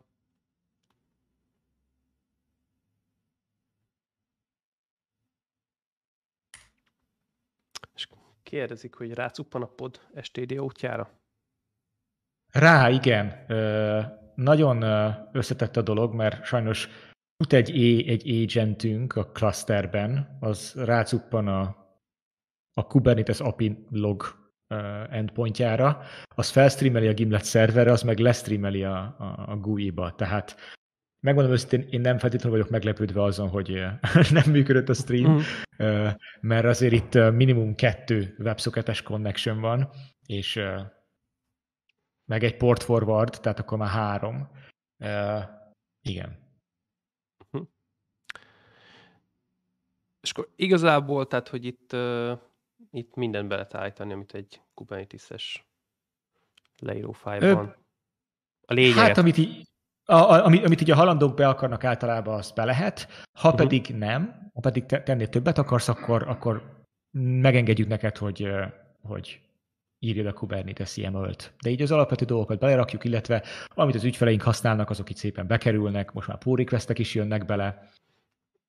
És kérdezik, hogy rácuppan a pod STD útjára? Rá, igen. Ö, nagyon összetett a dolog, mert sajnos fut egy, egy agentünk a clusterben, az rácuppan a a Kubernetes API log endpointjára, az felstreameli a Gimlet szerverre, az meg lestreameli a, a, a GUI-ba. Tehát megmondom őszintén, én nem feltétlenül vagyok meglepődve azon, hogy nem működött a stream, mm. mert azért itt minimum kettő websocketes connection van, és meg egy port forward, tehát akkor már három. Igen. Mhm. És akkor igazából, tehát, hogy itt itt mindent be lehet állítani, amit egy Kubernetes-es leírófájban. A lényeget. Hát, amit így, a, a, amit, amit így a halandók be akarnak általában, azt be lehet. Ha uh-huh. pedig nem, ha pedig te, tennél többet akarsz, akkor, akkor megengedjük neked, hogy, hogy írjad a Kubernetes ilyen De így az alapvető dolgokat belerakjuk, illetve amit az ügyfeleink használnak, azok itt szépen bekerülnek, most már pull requestek is jönnek bele.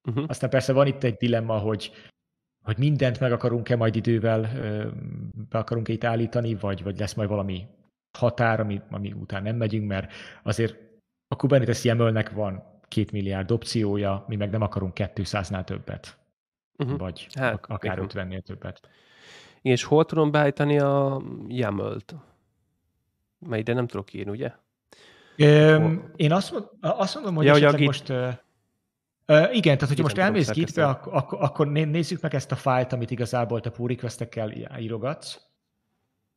Uh-huh. Aztán persze van itt egy dilemma, hogy hogy mindent meg akarunk-e majd idővel be akarunk-e itt állítani, vagy, vagy lesz majd valami határ, ami, ami után nem megyünk, mert azért a Kubernetes jemölnek van két milliárd opciója, mi meg nem akarunk 200-nál többet, uh-huh. vagy hát, akár igen. 50-nél többet. És hol tudom beállítani a jemölt, Mert ide nem tudok írni, ugye? Öm, én azt, azt mondom, hogy, ja, hogy a git, most igen, tehát hogyha most elmész gitbe, ak- ak- akkor nézzük meg ezt a fájlt, amit igazából te pull requestekkel írogatsz.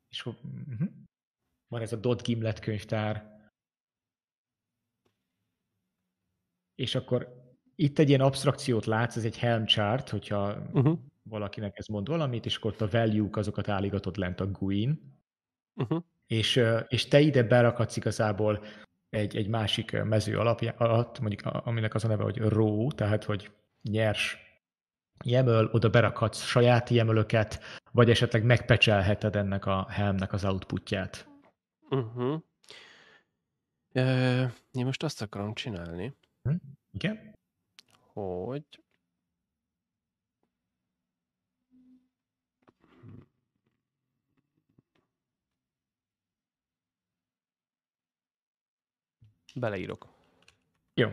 És uh-huh. van ez a dot gimlet könyvtár. És akkor itt egy ilyen abstrakciót látsz, ez egy Helm chart, hogyha uh-huh. valakinek ez mond valamit, és akkor ott a value azokat állígatod lent a GUI-n. Uh-huh. És, és te ide berakadsz igazából egy, egy másik mező alapja, alatt, mondjuk aminek az a neve, hogy ró, tehát hogy nyers jemöl, oda berakhatsz saját jemölöket, vagy esetleg megpecselheted ennek a helmnek az outputját. Uh-huh. én most azt akarom csinálni. Hm? Igen? Hogy Beleírok. Jó.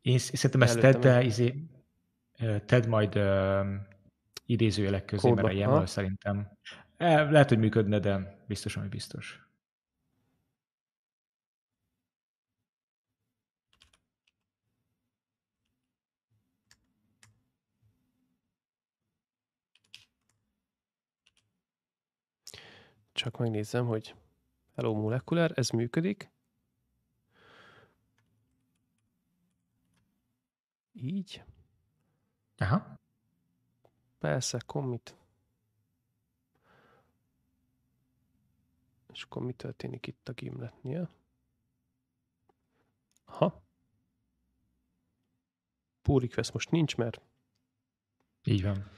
Én szerintem ezt tedd, de izé, tedd majd uh, idézőjelek közé, Kódba. mert jemmel szerintem e, lehet, hogy működne, de biztos, ami biztos. Csak megnézem, hogy Hello Molecular, ez működik. Így. Aha. Persze, commit. És akkor mi történik itt a gimletnél? Aha. Pull request most nincs, mert... Így van.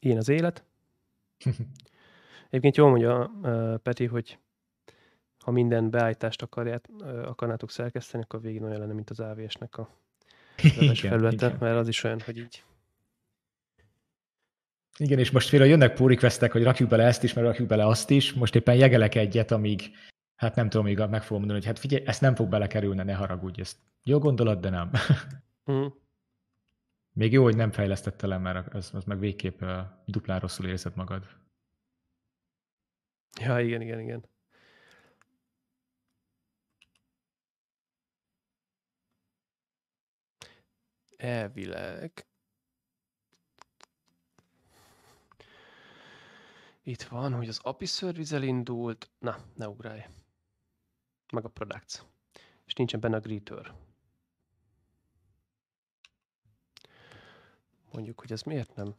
Én az élet. Egyébként jól mondja Peti, hogy ha minden beállítást akarját, akarnátok szerkeszteni, akkor végig olyan lenne, mint az AVS-nek a igen, felülete, igen. mert az is olyan, hogy így igen, és most félre jönnek pull requestek, hogy rakjuk bele ezt is, mert rakjuk bele azt is, most éppen jegelek egyet, amíg, hát nem tudom, még meg fogom mondani, hogy hát figyelj, ezt nem fog belekerülni, ne haragudj, ezt jó gondolat, de nem. Mm. Még jó, hogy nem fejlesztette le, mert az, az meg végképp uh, duplán rosszul érzed magad. Ja, igen, igen, igen. Elvileg. Itt van, hogy az API service indult. Na, ne ugrálj. Meg a products. És nincsen benne a greeter. Mondjuk, hogy ez miért nem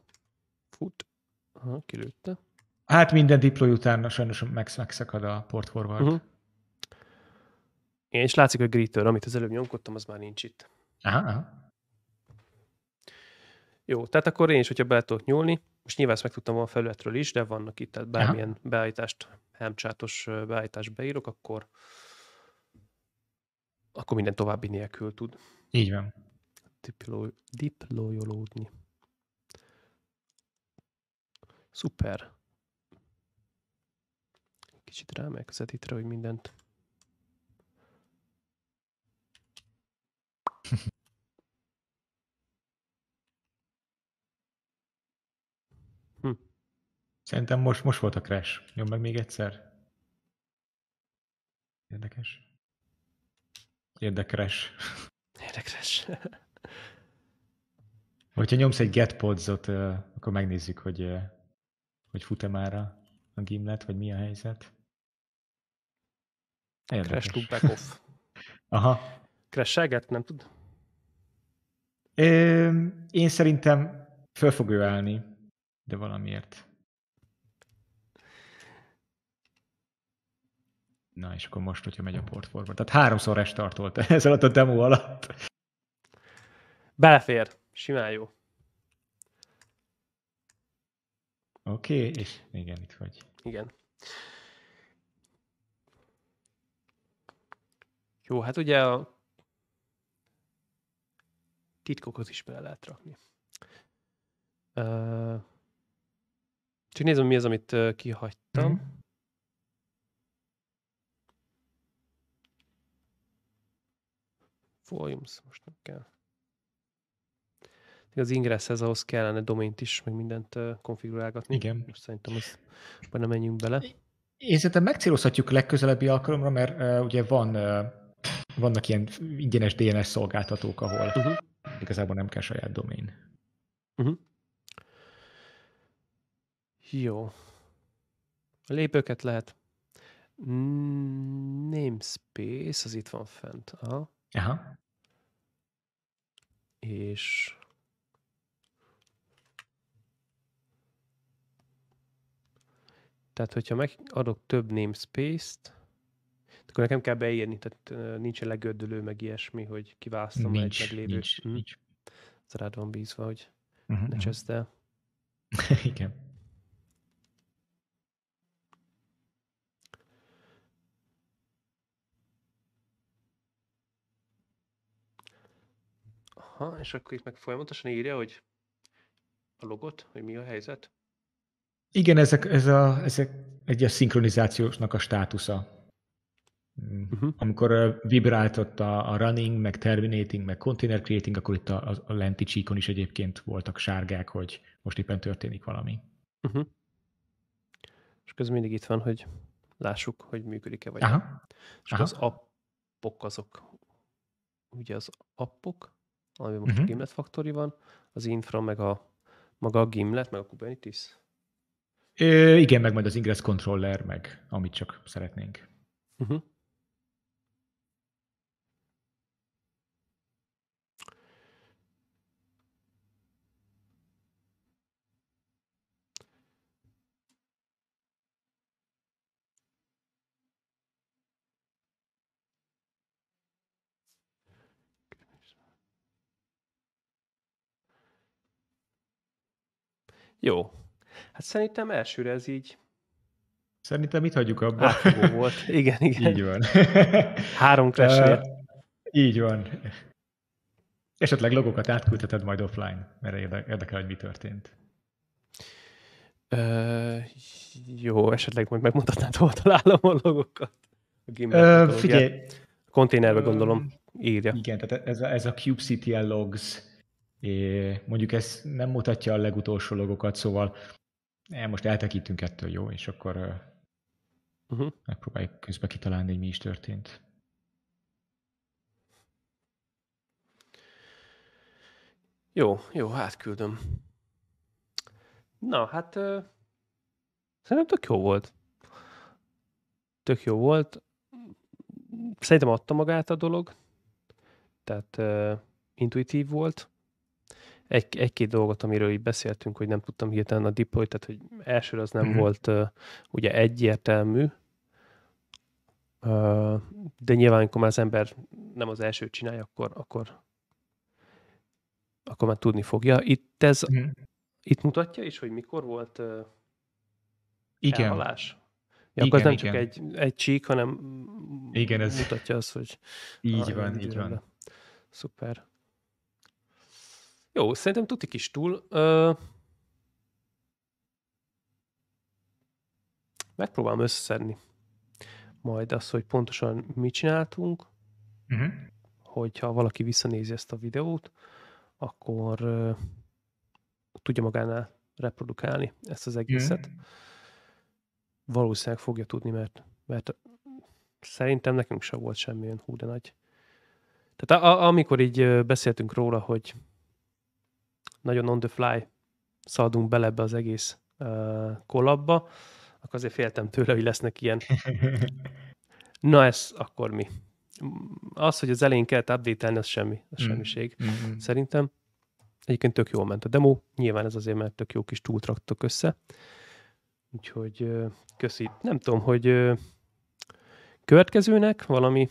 fut. Aha, kilőtte. Hát minden diploj után sajnos max megszakad a port forward. Uh-huh. Mhm. Igen, és látszik, hogy Gritter, amit az előbb nyomkodtam, az már nincs itt. Aha, aha. Jó, tehát akkor én is, hogyha be tudok nyúlni, most nyilván ezt megtudtam volna felületről is, de vannak itt, tehát bármilyen aha. beállítást, hemcsátos beállítást beírok, akkor akkor minden további nélkül tud. Így van. Diploy, diployolódni. Szuper kicsit rámegzetitre, hogy mindent hm. Szerintem most, most volt a crash. Nyom meg még egyszer. Érdekes. Érdekes. Érdekes. Hogyha nyomsz egy get podzot, akkor megnézzük, hogy, hogy fut-e már a gimlet, vagy mi a helyzet. Érdekes. Crash to back off. Aha. Crash nem tud? Ö, én szerintem föl fog ő állni, de valamiért. Na, és akkor most, hogyha megy a portforba. Tehát háromszor restartolt ez alatt a demo alatt. Belefér. Simán jó. Oké, okay, és igen, itt vagy. Igen. Jó, hát ugye a titkokat is bele lehet rakni. Uh, csak nézem, mi az, amit uh, kihagytam. Mm. Volumes, most nem kell. Az ingresshez ahhoz kellene domaint is, meg mindent uh, konfigurálgatni. Igen. Most szerintem ezt nem menjünk bele. Én szerintem megcélozhatjuk legközelebbi alkalomra, mert uh, ugye van uh, vannak ilyen ingyenes DNS szolgáltatók, ahol uh-huh. igazából nem kell saját domain. Uh-huh. Jó. A lépőket lehet. Namespace, az itt van fent. Aha. Aha. És Tehát, hogyha megadok több namespace-t, akkor nekem kell beírni, tehát nincs legördülő, meg ilyesmi, hogy kiválasztom nincs, egy meglévő. Nincs, hm? nincs. Ez rád van bízva, hogy uh-huh, ne mhm. cseszd el. Igen. Aha, és akkor itt meg folyamatosan írja, hogy a logot, hogy mi a helyzet? Igen, ezek, ez, a, ezek egy a szinkronizációsnak a státusza. Uh-huh. Amikor vibrált a, a running, meg terminating, meg container creating, akkor itt a, a lenti csíkon is egyébként voltak sárgák, hogy most éppen történik valami. Uh-huh. És közben mindig itt van, hogy lássuk, hogy működik-e vagy Aha. És Aha. az appok azok, ugye az appok, ami most uh-huh. a mhm. Gimlet Factory van, az infra, meg a maga a Gimlet, meg a Kubernetes? Ö, igen, meg majd az ingress controller, meg amit csak szeretnénk. Uh-huh. Jó. Hát szerintem elsőre ez így Szerintem itt hagyjuk abba. Átfogó volt. Igen, igen. Így van. Három crash uh, Így van. Esetleg logokat átkülteted majd offline, mert érdekel, hogy mi történt. Uh, jó, esetleg majd megmutatnád, hol találom a logokat. A uh, figyelj. Konténerbe gondolom, írja. Igen, tehát ez a, ez a kubectl logs É, mondjuk ez nem mutatja a legutolsó logokat, szóval e, most eltekintünk ettől, jó? És akkor uh-huh. megpróbáljuk közben kitalálni, hogy mi is történt. Jó, jó, hát küldöm. Na, hát euh, szerintem tök jó volt. Tök jó volt. Szerintem adta magát a dolog. Tehát euh, intuitív volt egy, egy-két dolgot, amiről így beszéltünk, hogy nem tudtam hirtelen a deploy, tehát hogy elsőre az nem mm-hmm. volt uh, ugye egyértelmű, uh, de nyilván, amikor már az ember nem az első csinálja, akkor, akkor, akkor már tudni fogja. Itt ez, mm. itt mutatja is, hogy mikor volt uh, igen. elhalás. Ja, igen, akkor ez nem igen. csak egy, egy csík, hanem igen, ez... mutatja azt, hogy... Így van, így van. Szuper. Jó, szerintem tuti is túl. Ö... Megpróbálom összeszedni majd azt, hogy pontosan mit csináltunk, uh-huh. hogyha valaki visszanézi ezt a videót, akkor ö, tudja magánál reprodukálni ezt az egészet. Uh-huh. Valószínűleg fogja tudni, mert, mert szerintem nekünk se volt semmilyen hú de nagy. Tehát a, a, amikor így beszéltünk róla, hogy nagyon on the fly szaladunk bele ebbe az egész uh, kollabba, akkor azért féltem tőle, hogy lesznek ilyen. Na ez akkor mi? Az, hogy az elején kellett update az semmi, az mm. semmiség. Mm-hmm. Szerintem egyébként tök jól ment a demo, nyilván ez azért, mert tök jó kis túlt raktok össze. Úgyhogy köszi. Nem tudom, hogy következőnek valami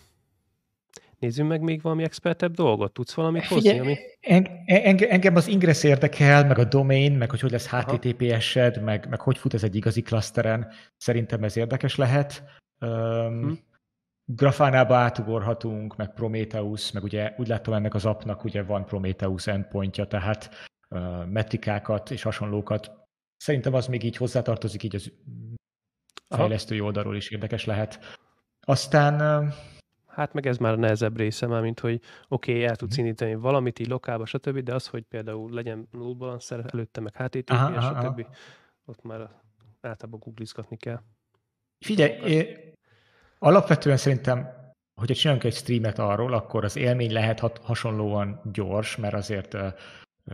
Nézzünk meg még valami expertebb dolgot. Tudsz valamit hozni? Figyelj, ami... en, en, engem az ingress érdekel, meg a domain, meg hogy hogy lesz HTTPS-ed, meg, meg hogy fut ez egy igazi klaszteren. Szerintem ez érdekes lehet. Um, hm. Grafánába átugorhatunk, meg Prometheus, meg ugye úgy láttam ennek az appnak, ugye van Prometheus endpointja, tehát uh, metrikákat és hasonlókat. Szerintem az még így hozzátartozik, így az Aha. fejlesztői oldalról is érdekes lehet. Aztán uh, Hát meg ez már a nehezebb része már, mint hogy oké, okay, el tudsz mhm. indítani valamit így lokálba, stb., de az, hogy például legyen null balancer előtte, meg HTTP, aha, aha, stb., aha. ott már általában googlizgatni kell. Figyelj, é, alapvetően szerintem hogyha csinálunk egy streamet arról, akkor az élmény lehet hat, hasonlóan gyors, mert azért ö, ö,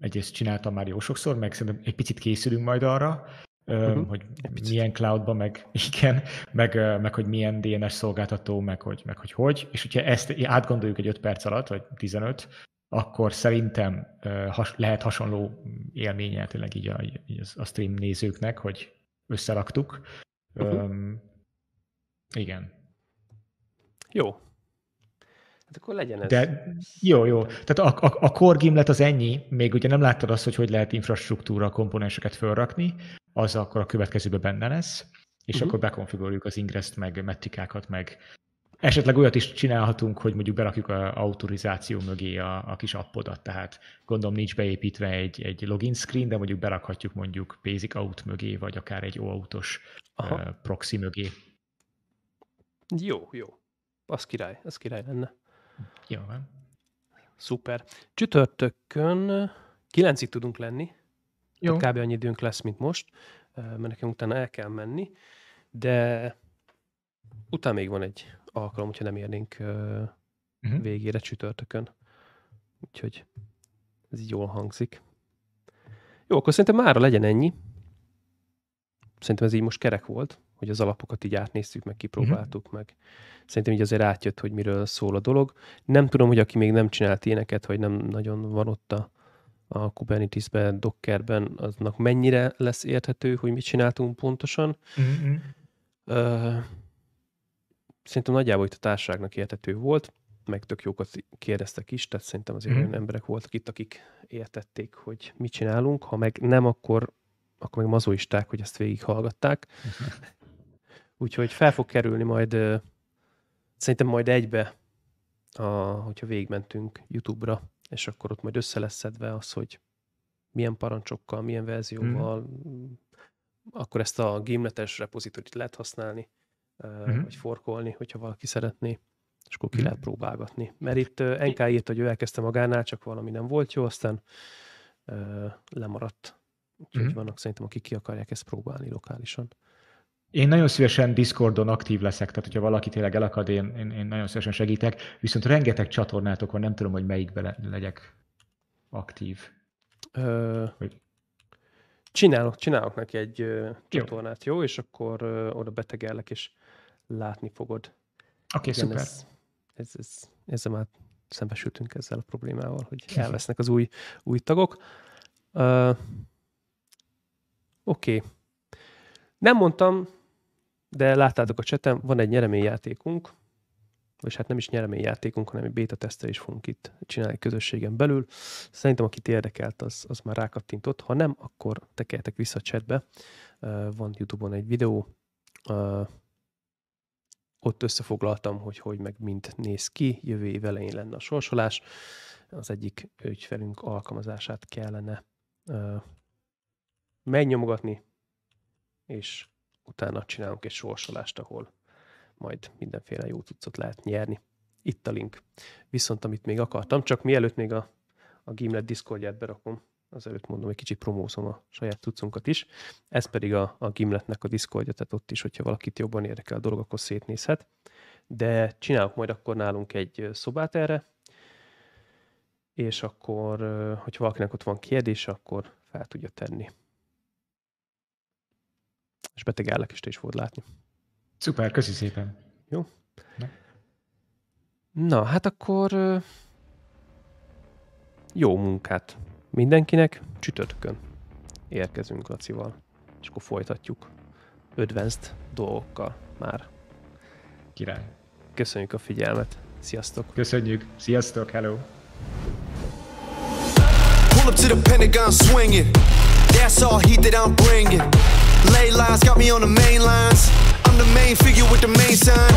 egyrészt csináltam már jó sokszor, meg szerintem egy picit készülünk majd arra, uh-huh. hogy milyen cloudba meg igen, meg, meg hogy milyen DNS szolgáltató, meg hogy, meg hogy hogy. És hogyha ezt átgondoljuk egy 5 perc alatt, vagy 15, akkor szerintem has, lehet hasonló élménye tényleg így a, így a stream nézőknek, hogy összeraktuk. Uh-huh. Um, igen. Jó, Hát akkor legyen ez. De jó, jó. Tehát a, a, a core gimlet az ennyi, még ugye nem láttad azt, hogy hogy lehet infrastruktúra komponenseket felrakni, az akkor a következőbe benne lesz, és uh-huh. akkor bekonfiguráljuk az ingress meg metrikákat, meg esetleg olyat is csinálhatunk, hogy mondjuk berakjuk a autorizáció mögé a, a kis appodat, tehát gondolom nincs beépítve egy, egy login screen, de mondjuk berakhatjuk mondjuk basic out mögé, vagy akár egy oauth uh, proxy mögé. Jó, jó. Az király, az király lenne. Jó van. Szuper. Csütörtökön kilencig tudunk lenni. Jó. kb. annyi időnk lesz, mint most, mert nekem utána el kell menni, de utána még van egy alkalom, hogyha nem érnénk uh-huh. végére csütörtökön. Úgyhogy ez így jól hangzik. Jó, akkor szerintem mára legyen ennyi. Szerintem ez így most kerek volt hogy az alapokat így átnéztük, meg mhm. kipróbáltuk, mm-hmm. meg szerintem így azért átjött, hogy miről szól a dolog. Nem tudom, hogy aki még nem csinált ilyeneket, vagy nem nagyon van ott a, a Kubernetes-ben, Dockerben, aznak mennyire lesz érthető, hogy mit csináltunk pontosan. Mm-hmm. Uh, szerintem nagyjából itt a társágnak érthető volt, meg tök jókat kérdeztek is, tehát szerintem azért mm. olyan emberek voltak itt, akik értették, hogy mit csinálunk, ha meg nem, akkor, akkor meg mazoisták, hogy ezt végighallgatták. Úgyhogy fel fog kerülni majd, szerintem majd egybe, a, hogyha végmentünk YouTube-ra, és akkor ott majd össze lesz szedve az, hogy milyen parancsokkal, milyen verzióval, mm. akkor ezt a gimletes repozitorit lehet használni, mm. vagy forkolni, hogyha valaki szeretné, és akkor ki mm. lehet próbálgatni. Mert itt NK írt, hogy ő elkezdte magánál, csak valami nem volt jó, aztán lemaradt. Úgyhogy mm. vannak szerintem, akik ki akarják ezt próbálni lokálisan. Én nagyon szívesen Discordon aktív leszek, tehát hogyha valaki tényleg elakad, én, én, én nagyon szívesen segítek, viszont rengeteg csatornátok van, nem tudom, hogy melyikbe le, legyek aktív. Ö... Hogy... Csinálok, csinálok neki egy ö, csatornát, jó? jó? És akkor ö, oda betegellek, és látni fogod. Oké, okay, szuper. Ez, ez, ez, ezzel már szembesültünk ezzel a problémával, hogy elvesznek az új, új tagok. Uh, Oké. Okay. Nem mondtam, de láttátok a csetem, van egy nyereményjátékunk, és hát nem is nyereményjátékunk, hanem egy beta is fogunk itt csinálni közösségen belül. Szerintem, akit érdekelt, az, az már rákattintott. Ha nem, akkor tekertek vissza a chatbe. Van YouTube-on egy videó, ott összefoglaltam, hogy hogy meg mind néz ki, jövő év elején lenne a sorsolás, az egyik ügyfelünk alkalmazását kellene uh, megnyomogatni, és utána csinálunk egy sorsolást, ahol majd mindenféle jó cuccot lehet nyerni. Itt a link. Viszont amit még akartam, csak mielőtt még a, a Gimlet Discordját berakom, az előtt mondom, egy kicsit promózom a saját cuccunkat is. Ez pedig a, a Gimletnek a Discordja, tehát ott is, hogyha valakit jobban érdekel a dolog, akkor szétnézhet. De csinálok majd akkor nálunk egy szobát erre, és akkor, hogyha valakinek ott van kérdése, akkor fel tudja tenni és beteg ellekest is fogod látni. Szuper, köszi szépen. Jó. Na, Na hát akkor jó munkát mindenkinek, csütörtökön érkezünk Lacival, és akkor folytatjuk advanced dolgokkal már. Király. Köszönjük a figyelmet. Sziasztok. Köszönjük. Sziasztok. Hello. Pull up to the Pentagon swinging. That's all heat that I'm bringing. Ley lines got me on the main lines. I'm the main figure with the main sign.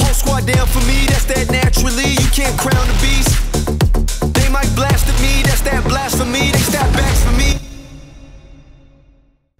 Whole squad down for me, that's that naturally. You can't crown the beast. They might blast at me, that's that blasphemy. They stop backs for me.